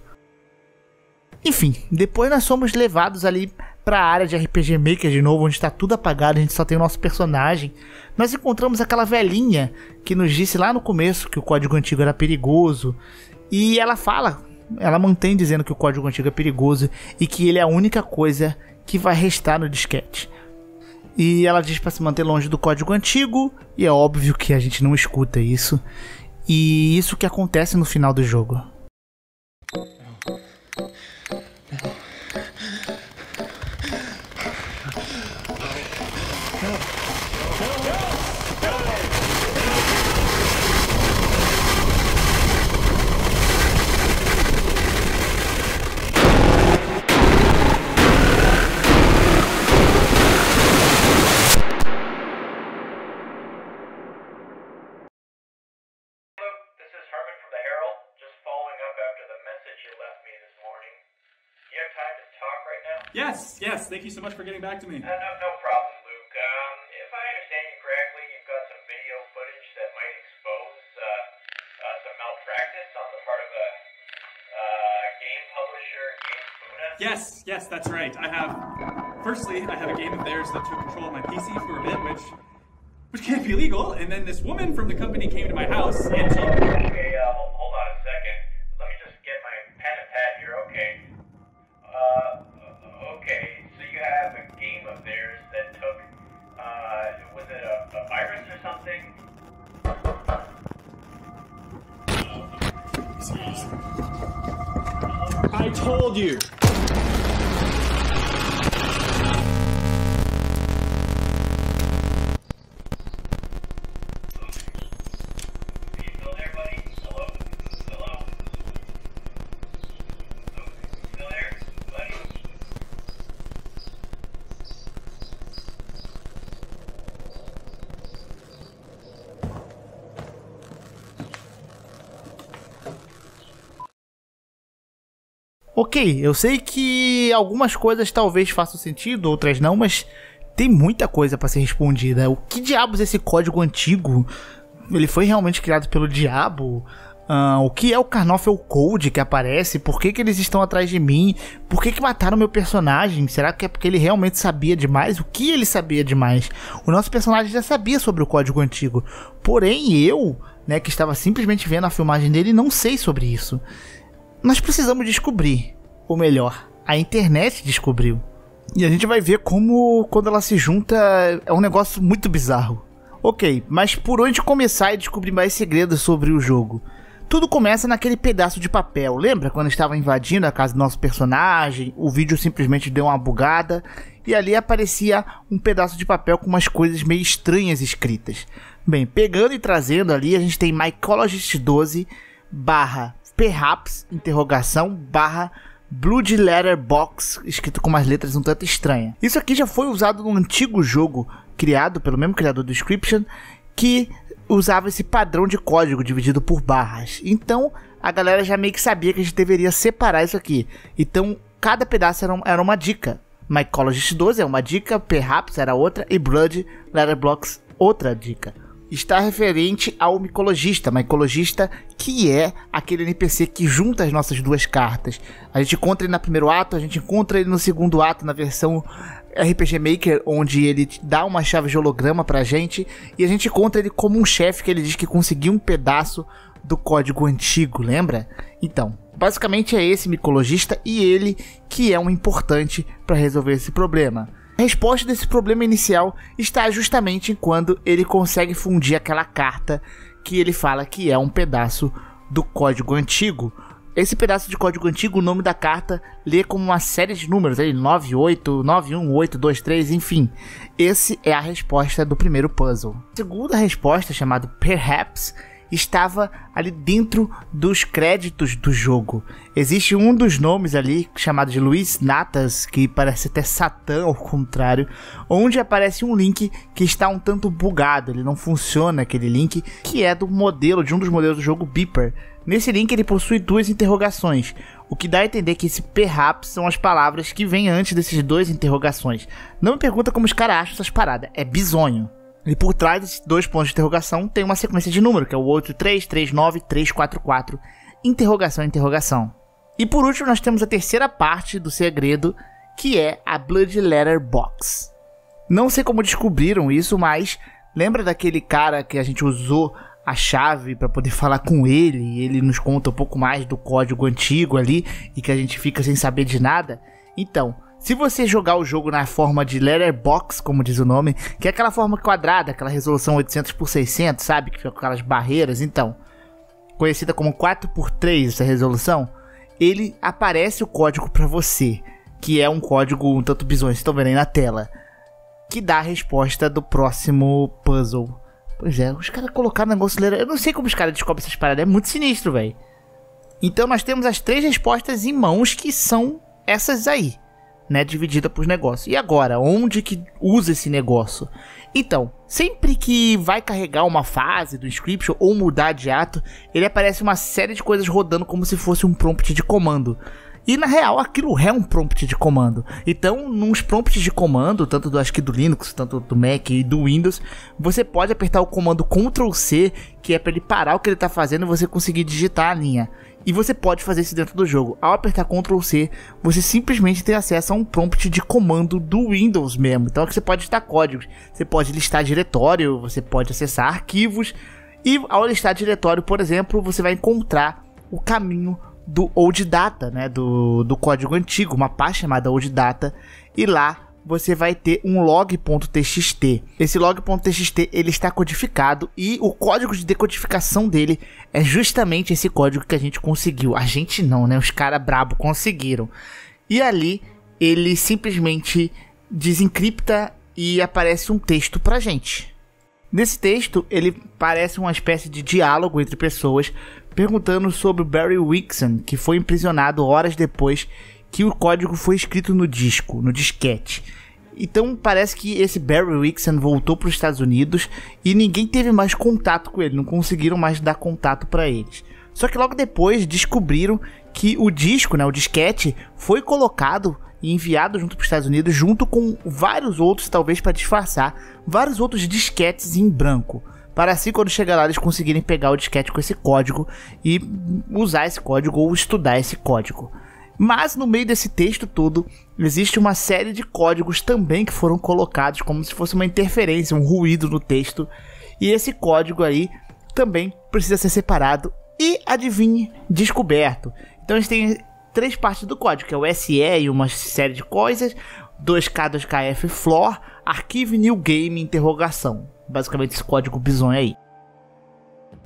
Enfim, depois nós somos levados ali para a área de RPG Maker de novo, onde está tudo apagado, a gente só tem o nosso personagem, nós encontramos aquela velhinha que nos disse lá no começo que o código antigo era perigoso. E ela fala, ela mantém dizendo que o código antigo é perigoso e que ele é a única coisa que vai restar no disquete. E ela diz para se manter longe do código antigo, e é óbvio que a gente não escuta isso. E isso que acontece no final do jogo. Thank you so much for getting back to me. no, no problem, Luke. Um, if I understand you correctly, you've got some video footage that might expose uh, uh, some malpractice on the part of a uh, game publisher, GameSpuna. Yes, yes, that's right. I have. Firstly, I have a game of theirs that took control of my PC for a bit, which which can't be legal. And then this woman from the company came to my house and she. Okay, uh, told you. Ok, eu sei que algumas coisas talvez façam sentido, outras não, mas tem muita coisa para ser respondida. O que diabos é esse código antigo? Ele foi realmente criado pelo diabo? Uh, o que é o Carnoffel Code que aparece? Por que, que eles estão atrás de mim? Por que, que mataram meu personagem? Será que é porque ele realmente sabia demais? O que ele sabia demais? O nosso personagem já sabia sobre o código antigo. Porém, eu, né, que estava simplesmente vendo a filmagem dele, não sei sobre isso. Nós precisamos descobrir, ou melhor, a internet descobriu. E a gente vai ver como quando ela se junta é um negócio muito bizarro. Ok, mas por onde começar e descobrir mais segredos sobre o jogo? Tudo começa naquele pedaço de papel. Lembra quando estava invadindo a casa do nosso personagem? O vídeo simplesmente deu uma bugada e ali aparecia um pedaço de papel com umas coisas meio estranhas escritas. Bem, pegando e trazendo ali, a gente tem Mycologist 12 barra perhaps, interrogação, barra, Blood Letter Box, escrito com umas letras um tanto estranha. Isso aqui já foi usado num antigo jogo criado pelo mesmo criador do Description, que usava esse padrão de código dividido por barras. Então, a galera já meio que sabia que a gente deveria separar isso aqui. Então, cada pedaço era, um, era uma dica. Mycologist 12 é uma dica, Perhaps era outra, e Blood Letter outra dica está referente ao micologista, micologista que é aquele NPC que junta as nossas duas cartas. A gente encontra ele no primeiro ato, a gente encontra ele no segundo ato, na versão RPG Maker, onde ele dá uma chave de holograma pra gente, e a gente encontra ele como um chefe que ele diz que conseguiu um pedaço do código antigo, lembra? Então, basicamente é esse micologista e ele que é um importante para resolver esse problema resposta desse problema inicial está justamente quando ele consegue fundir aquela carta que ele fala que é um pedaço do código antigo. Esse pedaço de código antigo, o nome da carta lê como uma série de números, aí 98, 91, 823, enfim. Esse é a resposta do primeiro puzzle. A segunda resposta, chamada Perhaps, estava ali dentro dos créditos do jogo. Existe um dos nomes ali, chamado de Luiz Natas, que parece até Satã ao contrário, onde aparece um link que está um tanto bugado, ele não funciona aquele link, que é do modelo, de um dos modelos do jogo Beeper. Nesse link ele possui duas interrogações, o que dá a entender que esse perhaps são as palavras que vêm antes desses dois interrogações. Não me pergunta como os caras acham essas paradas, é bizonho. E por trás dos dois pontos de interrogação tem uma sequência de número, que é o 8339344, interrogação, interrogação. E por último, nós temos a terceira parte do segredo, que é a Blood Letter Box. Não sei como descobriram isso, mas lembra daquele cara que a gente usou a chave para poder falar com ele e ele nos conta um pouco mais do código antigo ali e que a gente fica sem saber de nada? Então, se você jogar o jogo na forma de letterbox, como diz o nome, que é aquela forma quadrada, aquela resolução 800 por 600, sabe, que fica com aquelas barreiras, então, conhecida como 4x3 essa resolução, ele aparece o código para você, que é um código um tanto bizonho, vocês estão vendo aí na tela, que dá a resposta do próximo puzzle. Pois é, os caras colocaram negócio letra. Eu não sei como os caras descobrem essas paradas, é muito sinistro, velho. Então nós temos as três respostas em mãos que são essas aí né, dividida para os negócios. E agora, onde que usa esse negócio? Então, sempre que vai carregar uma fase do script ou mudar de ato, ele aparece uma série de coisas rodando como se fosse um prompt de comando. E na real, aquilo é um prompt de comando. Então, nos prompts de comando, tanto do acho que do Linux, tanto do Mac e do Windows, você pode apertar o comando Ctrl C, que é para ele parar o que ele está fazendo e você conseguir digitar a linha. E você pode fazer isso dentro do jogo. Ao apertar Ctrl C, você simplesmente tem acesso a um prompt de comando do Windows mesmo. Então aqui que você pode listar códigos, você pode listar diretório, você pode acessar arquivos. E ao listar diretório, por exemplo, você vai encontrar o caminho do old data, né, do, do código antigo, uma pasta chamada old data, e lá você vai ter um log.txt. Esse log.txt ele está codificado e o código de decodificação dele é justamente esse código que a gente conseguiu. A gente não, né? Os caras brabo conseguiram. E ali ele simplesmente desencripta e aparece um texto pra gente. Nesse texto, ele parece uma espécie de diálogo entre pessoas perguntando sobre Barry Wixon, que foi imprisionado horas depois que o código foi escrito no disco, no disquete. Então parece que esse Barry Wixon voltou para os Estados Unidos e ninguém teve mais contato com ele, não conseguiram mais dar contato para eles. Só que logo depois descobriram que o disco, né, o disquete, foi colocado e enviado junto para os Estados Unidos, junto com vários outros, talvez para disfarçar, vários outros disquetes em branco. Para assim, quando chegar lá, eles conseguirem pegar o disquete com esse código e usar esse código ou estudar esse código. Mas no meio desse texto todo, existe uma série de códigos também que foram colocados como se fosse uma interferência, um ruído no texto. E esse código aí também precisa ser separado e, adivinhe, descoberto. Então a gente tem três partes do código, que é o SE e uma série de coisas, 2K, 2KF, floor, arquivo new game, interrogação. Basicamente esse código bizonho aí.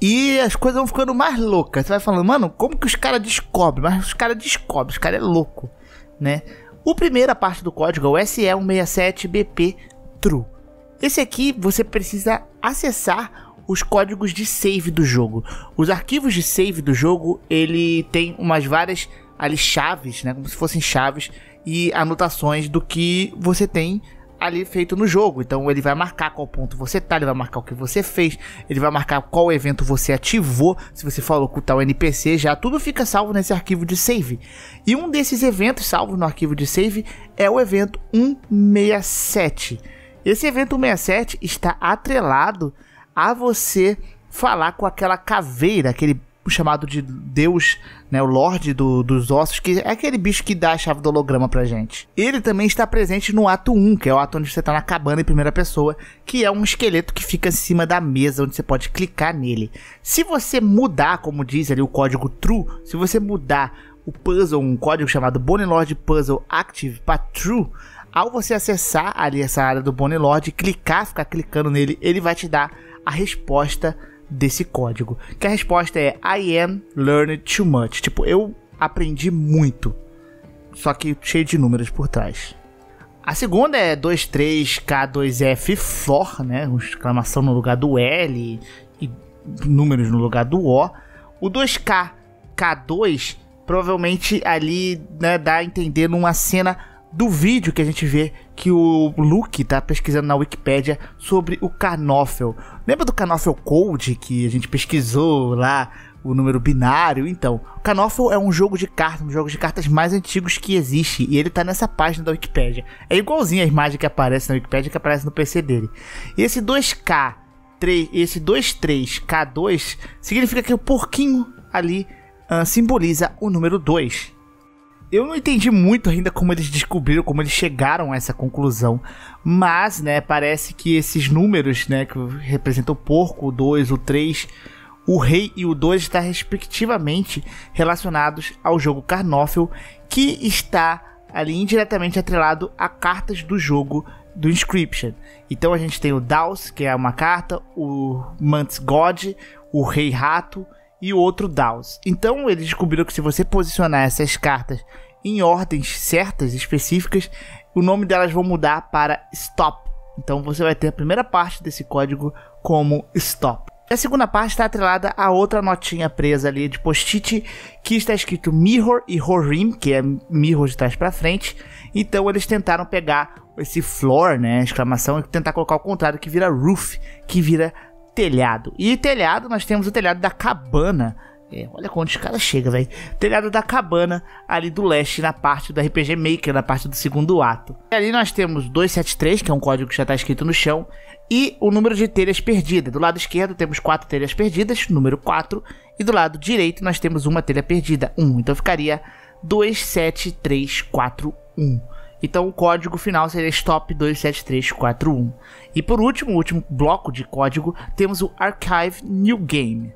E as coisas vão ficando mais loucas. Você vai falando, mano, como que os caras descobrem? Mas os caras descobrem, os caras é louco, né? O primeira parte do código é o SE167BP True. Esse aqui você precisa acessar os códigos de save do jogo. Os arquivos de save do jogo, ele tem umas várias ali chaves, né, como se fossem chaves e anotações do que você tem ali feito no jogo. Então ele vai marcar qual ponto você tá, ele vai marcar o que você fez, ele vai marcar qual evento você ativou, se você falou com tal NPC, já tudo fica salvo nesse arquivo de save. E um desses eventos salvos no arquivo de save é o evento 167. Esse evento 167 está atrelado a você falar com aquela caveira, aquele chamado de Deus, né, o Lorde do, dos Ossos, que é aquele bicho que dá a chave do holograma pra gente. Ele também está presente no ato 1, que é o ato onde você tá na cabana em primeira pessoa, que é um esqueleto que fica em cima da mesa, onde você pode clicar nele. Se você mudar, como diz ali o código true, se você mudar o puzzle, um código chamado Bonnie Lord Puzzle Active para true, ao você acessar ali essa área do Bonnie Lord, clicar, ficar clicando nele, ele vai te dar a resposta desse código? Que a resposta é I am learned too much. Tipo, eu aprendi muito. Só que cheio de números por trás. A segunda é 23K2F4, né? Uma exclamação no lugar do L e números no lugar do O. O 2K K2 provavelmente ali né, dá a entender numa cena do vídeo que a gente vê que o Luke tá pesquisando na Wikipedia sobre o Canofel. Lembra do Canofel Code que a gente pesquisou lá o número binário? Então, o Canofel é um jogo de cartas, um dos jogos de cartas mais antigos que existe e ele tá nessa página da Wikipedia. É igualzinho a imagem que aparece na Wikipedia que aparece no PC dele. E esse 2K 3, esse 23K2 significa que o porquinho ali uh, simboliza o número 2 eu não entendi muito ainda como eles descobriram, como eles chegaram a essa conclusão. Mas, né, parece que esses números, né, que representam o porco, o 2, o 3, o rei e o 2 estão respectivamente relacionados ao jogo Carnófilo, que está ali indiretamente atrelado a cartas do jogo do Inscription. Então a gente tem o Daos, que é uma carta, o Mantis God, o Rei Rato, e o outro Daos. Então eles descobriram que se você posicionar essas cartas em ordens certas, específicas, o nome delas vão mudar para Stop. Então você vai ter a primeira parte desse código como Stop. E a segunda parte está atrelada a outra notinha presa ali de post-it que está escrito Mirror e Horim, que é Mirror de trás para frente. Então eles tentaram pegar esse floor, né, exclamação, e tentar colocar o contrário, que vira roof, que vira telhado. E telhado, nós temos o telhado da cabana. É, olha quando os caras chegam, velho. Telhado da cabana, ali do leste, na parte do RPG Maker, na parte do segundo ato. E ali nós temos 273, que é um código que já está escrito no chão, e o número de telhas perdidas. Do lado esquerdo temos quatro telhas perdidas, número 4, e do lado direito nós temos uma telha perdida, 1. Um. Então ficaria 27341. Então o código final seria STOP 27341. E por último, o último bloco de código, temos o Archive New Game.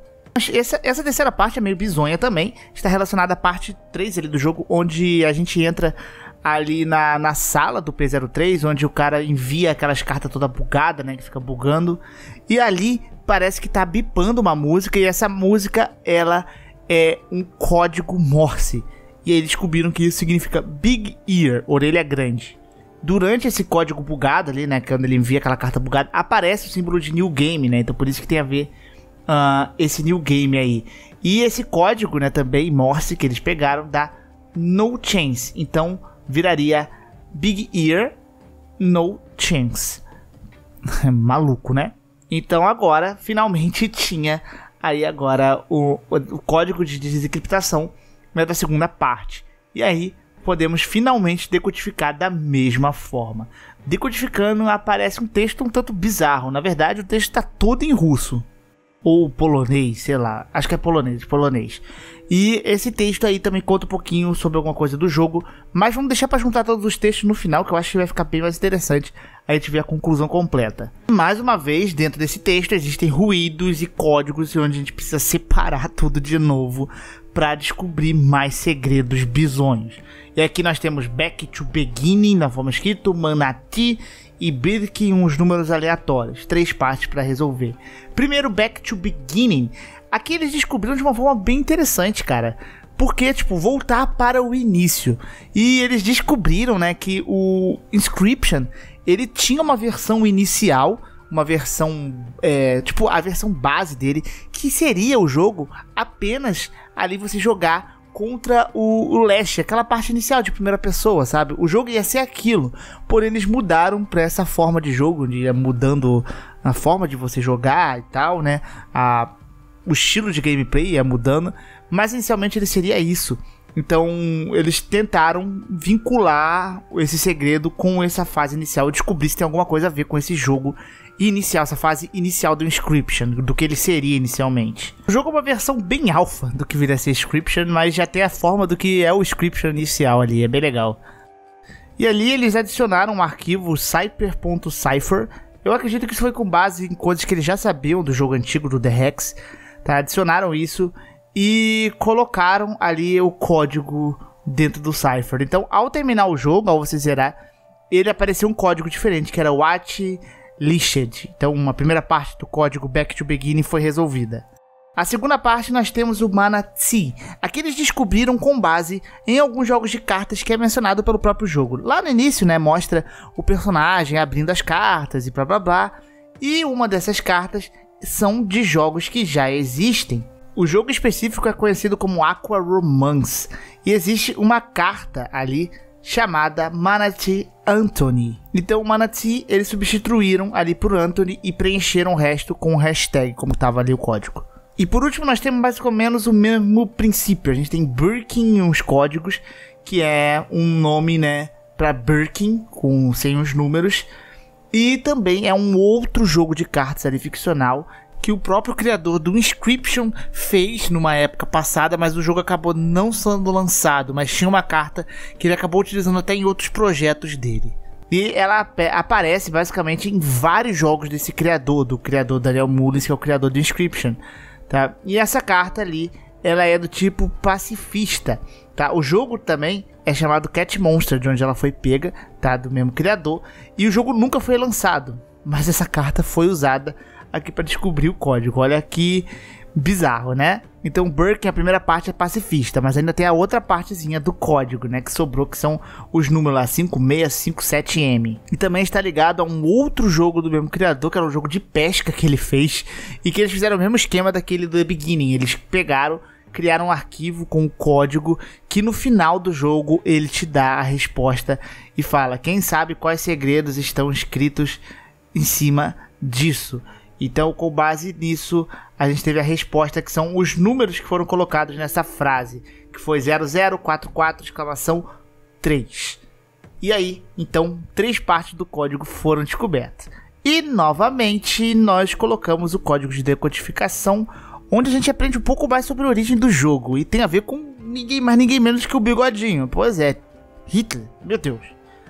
Essa, essa, terceira parte é meio bizonha também, está relacionada à parte 3 ali do jogo, onde a gente entra ali na, na sala do P03, onde o cara envia aquelas cartas toda bugada, né, que fica bugando, e ali parece que tá bipando uma música, e essa música, ela é um código Morse. E aí descobriram que isso significa Big Ear, orelha grande. Durante esse código bugado ali, né, quando ele envia aquela carta bugada, aparece o símbolo de New Game, né? Então por isso que tem a ver uh, esse New Game aí. E esse código, né, também Morse que eles pegaram da No Chance. Então viraria Big Ear No Chance. <laughs> Maluco, né? Então agora finalmente <laughs> tinha aí agora o, o, o código de desencriptação mas é da segunda parte. E aí podemos finalmente decodificar da mesma forma. Decodificando aparece um texto um tanto bizarro. Na verdade, o texto está todo em russo. Ou polonês, sei lá. Acho que é polonês, polonês. E esse texto aí também conta um pouquinho sobre alguma coisa do jogo. Mas vamos deixar para juntar todos os textos no final, que eu acho que vai ficar bem mais interessante. A gente vê a conclusão completa. Mais uma vez, dentro desse texto existem ruídos e códigos, onde a gente precisa separar <laughs> tudo de novo para descobrir mais segredos bizonhos. E aqui nós temos Back to Beginning na forma escrita, Manati e Birkin, uns números aleatórios, três partes para resolver. Primeiro, Back to Beginning. Aqui eles descobriram de uma forma bem interessante, cara. Porque, tipo, voltar para o início. E eles descobriram, né, que o Inscription, ele tinha uma versão inicial uma versão. É, tipo, a versão base dele, que seria o jogo apenas ali você jogar contra o, o Leste, aquela parte inicial de primeira pessoa, sabe? O jogo ia ser aquilo, porém eles mudaram para essa forma de jogo, de, mudando a forma de você jogar e tal, né? A, o estilo de gameplay ia mudando, mas inicialmente ele seria isso. Então eles tentaram vincular esse segredo com essa fase inicial, descobrir se tem alguma coisa a ver com esse jogo inicial, essa fase inicial do Inscription, do que ele seria inicialmente. O jogo é uma versão bem alfa do que viria a ser Inscription, mas já tem a forma do que é o Inscription inicial ali, é bem legal. E ali eles adicionaram um arquivo cyper.cipher. Eu acredito que isso foi com base em coisas que eles já sabiam do jogo antigo, do The Hex. Tá? Adicionaram isso e colocaram ali o código dentro do cipher. Então, ao terminar o jogo, ao você zerar, ele apareceu um código diferente, que era Watch Lished. Então, uma primeira parte do código Back to Beginning foi resolvida. A segunda parte nós temos o Mana T. Aqui eles descobriram com base em alguns jogos de cartas que é mencionado pelo próprio jogo. Lá no início, né, mostra o personagem abrindo as cartas e blá blá blá. E uma dessas cartas são de jogos que já existem. O jogo específico é conhecido como Aqua Romance e existe uma carta ali chamada Manatee Anthony. Então, Manatee eles substituíram ali por Anthony e preencheram o resto com o hashtag, como estava ali o código. E por último, nós temos mais ou menos o mesmo princípio. A gente tem Birkin uns códigos, que é um nome, né, para Birkin, com sem os números. E também é um outro jogo de cartas ali ficcional que o próprio criador do Inscription fez numa época passada, mas o jogo acabou não sendo lançado, mas tinha uma carta que ele acabou utilizando até em outros projetos dele. E ela ap aparece basicamente em vários jogos desse criador, do criador Daniel Mullins, que é o criador do Inscription, tá? E essa carta ali, ela é do tipo pacifista, tá? O jogo também é chamado Cat Monster, de onde ela foi pega, tá? Do mesmo criador, e o jogo nunca foi lançado, mas essa carta foi usada aqui para descobrir o código. Olha que bizarro, né? Então Burke, a primeira parte é pacifista, mas ainda tem a outra partezinha do código, né, que sobrou, que são os números lá 5657M. E também está ligado a um outro jogo do mesmo criador, que era um jogo de pesca que ele fez, e que eles fizeram o mesmo esquema daquele do The Beginning. Eles pegaram criaram um arquivo com um código que no final do jogo ele te dá a resposta e fala: quem sabe quais segredos estão escritos em cima disso. Então, com base nisso, a gente teve a resposta que são os números que foram colocados nessa frase, que foi 0044 exclamação 3. E aí, então, três partes do código foram descobertas. E novamente nós colocamos o código de decodificação, onde a gente aprende um pouco mais sobre a origem do jogo e tem a ver com ninguém mais ninguém menos que o bigodinho. Pois é, Hitler, meu Deus.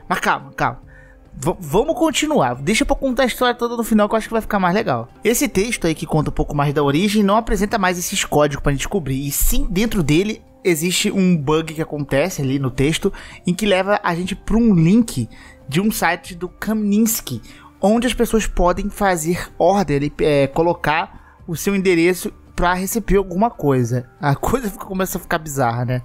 Mas calma, calma. V vamos continuar. Deixa eu contar a história toda no final que eu acho que vai ficar mais legal. Esse texto aí que conta um pouco mais da origem não apresenta mais esses códigos a gente descobrir. E sim, dentro dele existe um bug que acontece ali no texto em que leva a gente para um link de um site do Kaminsky, onde as pessoas podem fazer order e é, colocar o seu endereço para receber alguma coisa. A coisa <laughs> começa a ficar bizarra, né?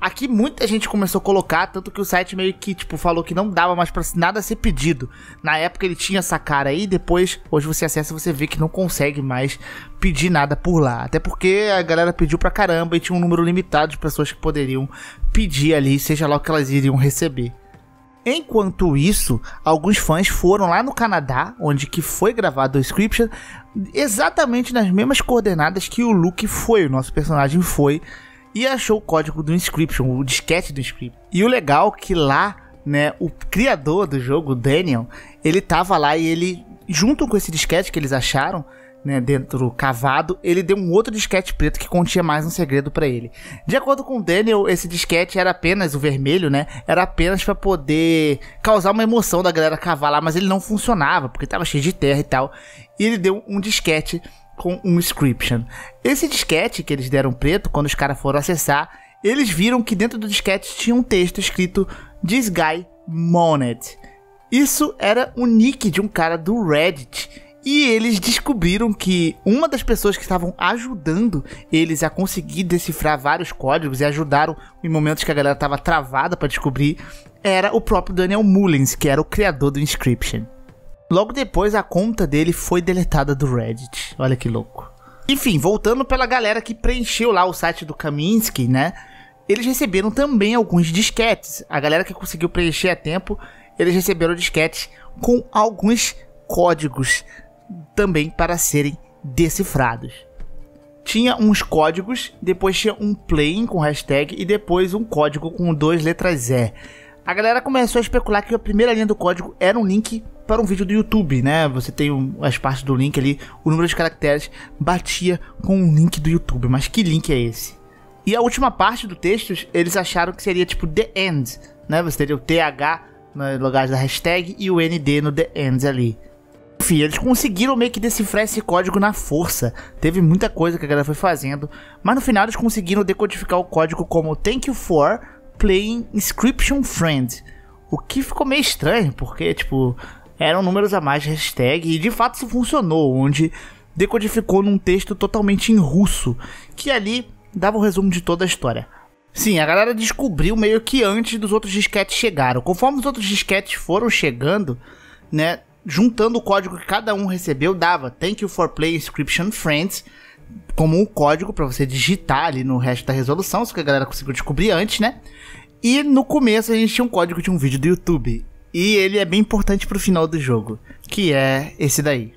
Aqui muita gente começou a colocar, tanto que o site meio que, tipo, falou que não dava mais pra nada ser pedido. Na época ele tinha essa cara aí, depois, hoje você acessa e você vê que não consegue mais pedir nada por lá. Até porque a galera pediu pra caramba e tinha um número limitado de pessoas que poderiam pedir ali, seja lá o que elas iriam receber. Enquanto isso, alguns fãs foram lá no Canadá, onde que foi gravado o Scripture, exatamente nas mesmas coordenadas que o Luke foi, o nosso personagem foi e achou o código do Inscription, o disquete do Inscription. E o legal é que lá, né, o criador do jogo, Daniel, ele tava lá e ele, junto com esse disquete que eles acharam, né, dentro cavado, ele deu um outro disquete preto que continha mais um segredo para ele. De acordo com Daniel, esse disquete era apenas o vermelho, né? Era apenas para poder causar uma emoção da galera cavar lá, mas ele não funcionava porque tava cheio de terra e tal. E ele deu um disquete com um inscription. Esse disquete que eles deram preto, quando os caras foram acessar, eles viram que dentro do disquete tinha um texto escrito This Guy Monet. Isso era o nick de um cara do Reddit. E eles descobriram que uma das pessoas que estavam ajudando eles a conseguir decifrar vários códigos e ajudaram em momentos que a galera estava travada para descobrir era o próprio Daniel Mullins, que era o criador do Inscription. Logo depois, a conta dele foi deletada do Reddit. Olha que louco. Enfim, voltando pela galera que preencheu lá o site do Kaminsky, né? Eles receberam também alguns disquetes. A galera que conseguiu preencher a tempo, eles receberam disquetes com alguns códigos também para serem decifrados. Tinha uns códigos, depois tinha um playing com hashtag e depois um código com duas letras E a galera começou a especular que a primeira linha do código era um link para um vídeo do YouTube, né? Você tem as partes do link ali, o número de caracteres batia com o link do YouTube. Mas que link é esse? E a última parte do texto, eles acharam que seria tipo the end, né? Você teria o TH no lugar da hashtag e o ND no the end ali. Enfim, eles conseguiram meio que decifrar esse código na força. Teve muita coisa que a galera foi fazendo, mas no final eles conseguiram decodificar o código como thank you for Playing Inscription Friend. O que ficou meio estranho, porque, tipo, eram números a mais de hashtag, e de fato isso funcionou, onde decodificou num texto totalmente em russo, que ali dava o um resumo de toda a história. Sim, a galera descobriu meio que antes dos outros disquetes chegaram. Conforme os outros disquetes foram chegando, né, juntando o código que cada um recebeu, dava Thank you for play inscription friends como um código para você digitar ali no resto da resolução, isso que a galera conseguiu descobrir antes, né? E no começo a gente tinha um código de um vídeo do YouTube. E ele é bem importante pro final do jogo, que é esse daí.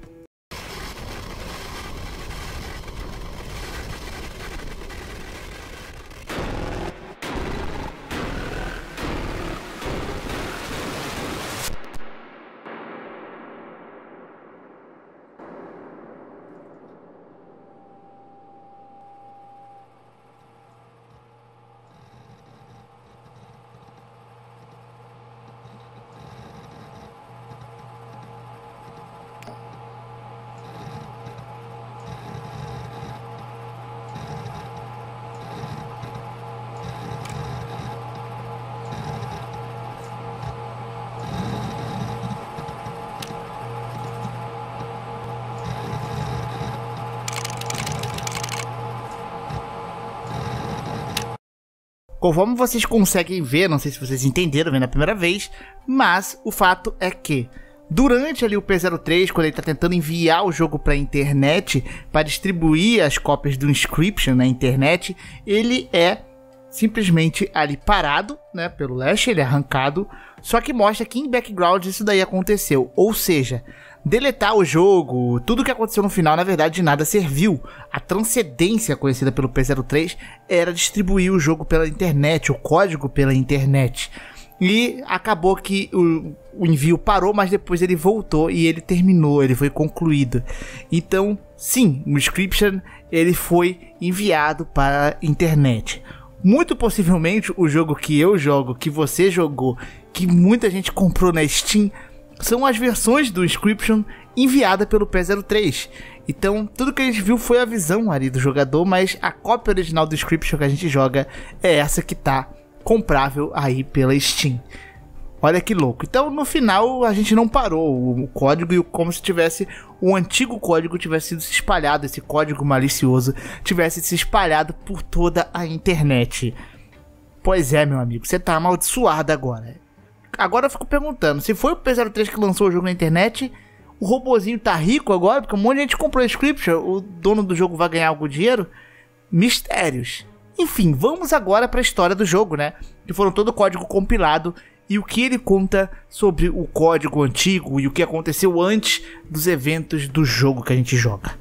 Conforme vocês conseguem ver, não sei se vocês entenderam vendo a primeira vez, mas o fato é que Durante ali o P03, quando ele está tentando enviar o jogo para a internet, para distribuir as cópias do Inscription na internet, ele é simplesmente ali parado, né, pelo Lash, ele é arrancado, só que mostra que em background isso daí aconteceu. Ou seja, deletar o jogo, tudo que aconteceu no final, na verdade, de nada serviu. A transcendência conhecida pelo P03 era distribuir o jogo pela internet, o código pela internet. E acabou que o, o envio parou, mas depois ele voltou e ele terminou, ele foi concluído. Então, sim, o Inscription ele foi enviado para a internet. Muito possivelmente o jogo que eu jogo, que você jogou, que muita gente comprou na Steam, são as versões do Inscription enviada pelo P03. Então, tudo que a gente viu foi a visão ali do jogador, mas a cópia original do Inscription que a gente joga é essa que tá comprável aí pela Steam. Olha que louco. Então, no final, a gente não parou o código e como se tivesse o antigo código tivesse sido espalhado, esse código malicioso tivesse se espalhado por toda a internet. Pois é, meu amigo, você tá amaldiçoado agora agora eu fico perguntando, se foi o P03 que lançou o jogo na internet, o robozinho tá rico agora, porque um monte de gente comprou a Scripture, o dono do jogo vai ganhar algum dinheiro? Mistérios. Enfim, vamos agora para a história do jogo, né? Que foram todo o código compilado e o que ele conta sobre o código antigo e o que aconteceu antes dos eventos do jogo que a gente joga.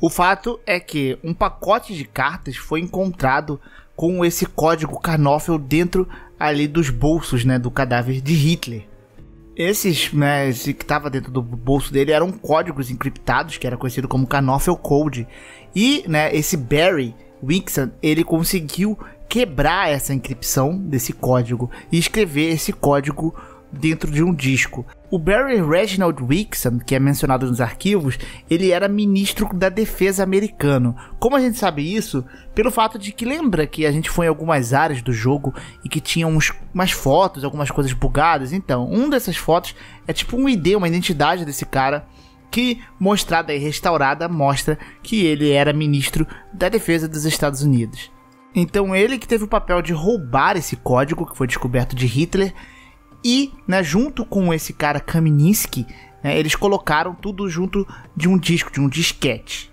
O fato é que um pacote de cartas foi encontrado com esse código Carnoffel dentro ali dos bolsos, né, do cadáver de Hitler. Esses, né, esse que estava dentro do bolso dele eram códigos encriptados, que era conhecido como Knopfel Code. E, né, esse Barry Wixon, ele conseguiu quebrar essa encripção desse código e escrever esse código dentro de um disco. O Barry Reginald Wixon, que é mencionado nos arquivos, ele era ministro da Defesa americano. Como a gente sabe isso? Pelo fato de que lembra que a gente foi em algumas áreas do jogo e que tinha uns, umas fotos, algumas coisas bugadas. Então, uma dessas fotos é tipo um ID, uma identidade desse cara que mostrada e restaurada mostra que ele era ministro da Defesa dos Estados Unidos. Então ele que teve o papel de roubar esse código que foi descoberto de Hitler e, né, junto com esse cara Kaminsky, né, eles colocaram tudo junto de um disco, de um disquete.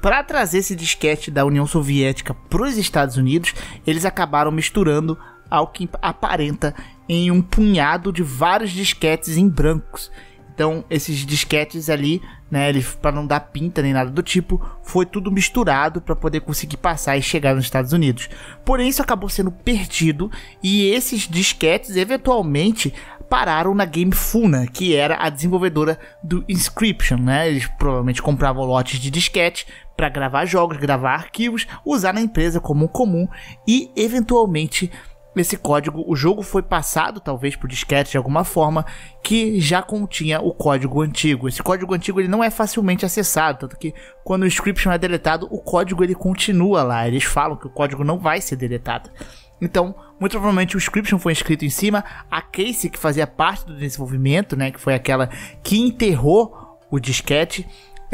Para trazer esse disquete da União Soviética para os Estados Unidos, eles acabaram misturando ao que aparenta em um punhado de vários disquetes em brancos então, esses disquetes ali, né, para não dar pinta nem nada do tipo, foi tudo misturado para poder conseguir passar e chegar nos Estados Unidos. Porém, isso acabou sendo perdido e esses disquetes eventualmente pararam na Gamefuna, que era a desenvolvedora do Inscription, né? Eles provavelmente compravam lotes de disquete para gravar jogos, gravar arquivos, usar na empresa como comum e eventualmente Nesse código, o jogo foi passado, talvez por disquete de alguma forma, que já continha o código antigo. Esse código antigo ele não é facilmente acessado, tanto que quando o inscription é deletado, o código ele continua lá. Eles falam que o código não vai ser deletado. Então, muito provavelmente o Scription foi escrito em cima. A Casey, que fazia parte do desenvolvimento, né, que foi aquela que enterrou o disquete,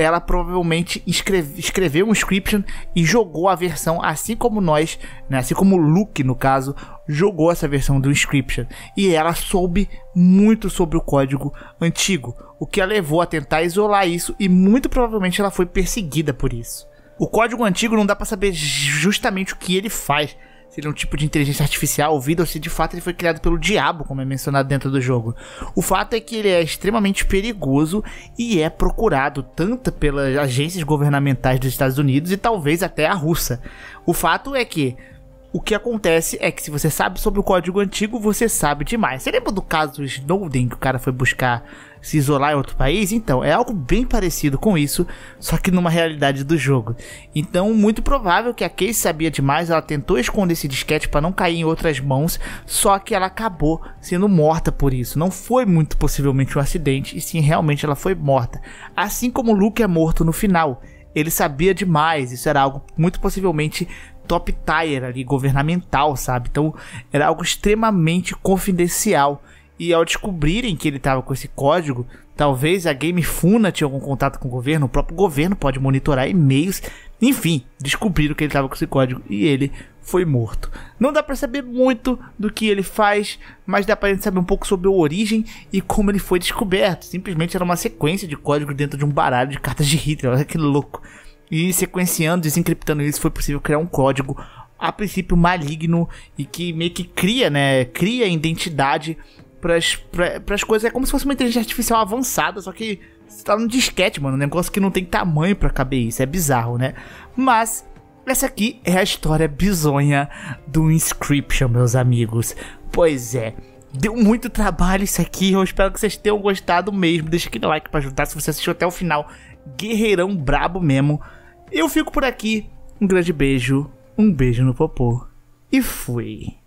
ela provavelmente escreve, escreveu um script e jogou a versão, assim como nós, né, assim como o Luke, no caso, jogou essa versão do Inscription. E ela soube muito sobre o código antigo, o que a levou a tentar isolar isso e muito provavelmente ela foi perseguida por isso. O código antigo não dá para saber justamente o que ele faz, se ele é um tipo de inteligência artificial vida ou se de fato ele foi criado pelo diabo, como é mencionado dentro do jogo. O fato é que ele é extremamente perigoso e é procurado tanto pelas agências governamentais dos Estados Unidos e talvez até a russa. O fato é que o que acontece é que se você sabe sobre o código antigo, você sabe demais. Você lembra do caso do Snowden, que o cara foi buscar se isolar em outro país? Então, é algo bem parecido com isso, só que numa realidade do jogo. Então, muito provável que a Case sabia demais, ela tentou esconder esse disquete para não cair em outras mãos, só que ela acabou sendo morta por isso. Não foi muito possivelmente um acidente, e sim, realmente ela foi morta. Assim como o Luke é morto no final. Ele sabia demais, isso era algo muito possivelmente top tier ali, governamental, sabe? Então era algo extremamente confidencial. E ao descobrirem que ele estava com esse código, talvez a GameFuna tinha algum contato com o governo, o próprio governo pode monitorar e-mails, enfim, descobriram que ele estava com esse código e ele foi morto. Não dá para saber muito do que ele faz, mas dá pra gente saber um pouco sobre a origem e como ele foi descoberto. Simplesmente era uma sequência de códigos dentro de um baralho de cartas de Hitler, olha que louco. E sequenciando, desencriptando isso, foi possível criar um código a princípio maligno e que meio que cria, né? Cria identidade para as coisas. É como se fosse uma inteligência artificial avançada, só que você tá no disquete, mano. Um negócio que não tem tamanho para caber isso. É bizarro, né? Mas essa aqui é a história bizonha do Inscription, meus amigos. Pois é. Deu muito trabalho isso aqui, eu espero que vocês tenham gostado mesmo. Deixa aquele like para ajudar se você assistiu até o final. Guerreirão brabo mesmo. Eu fico por aqui. Um grande beijo, um beijo no popô e fui.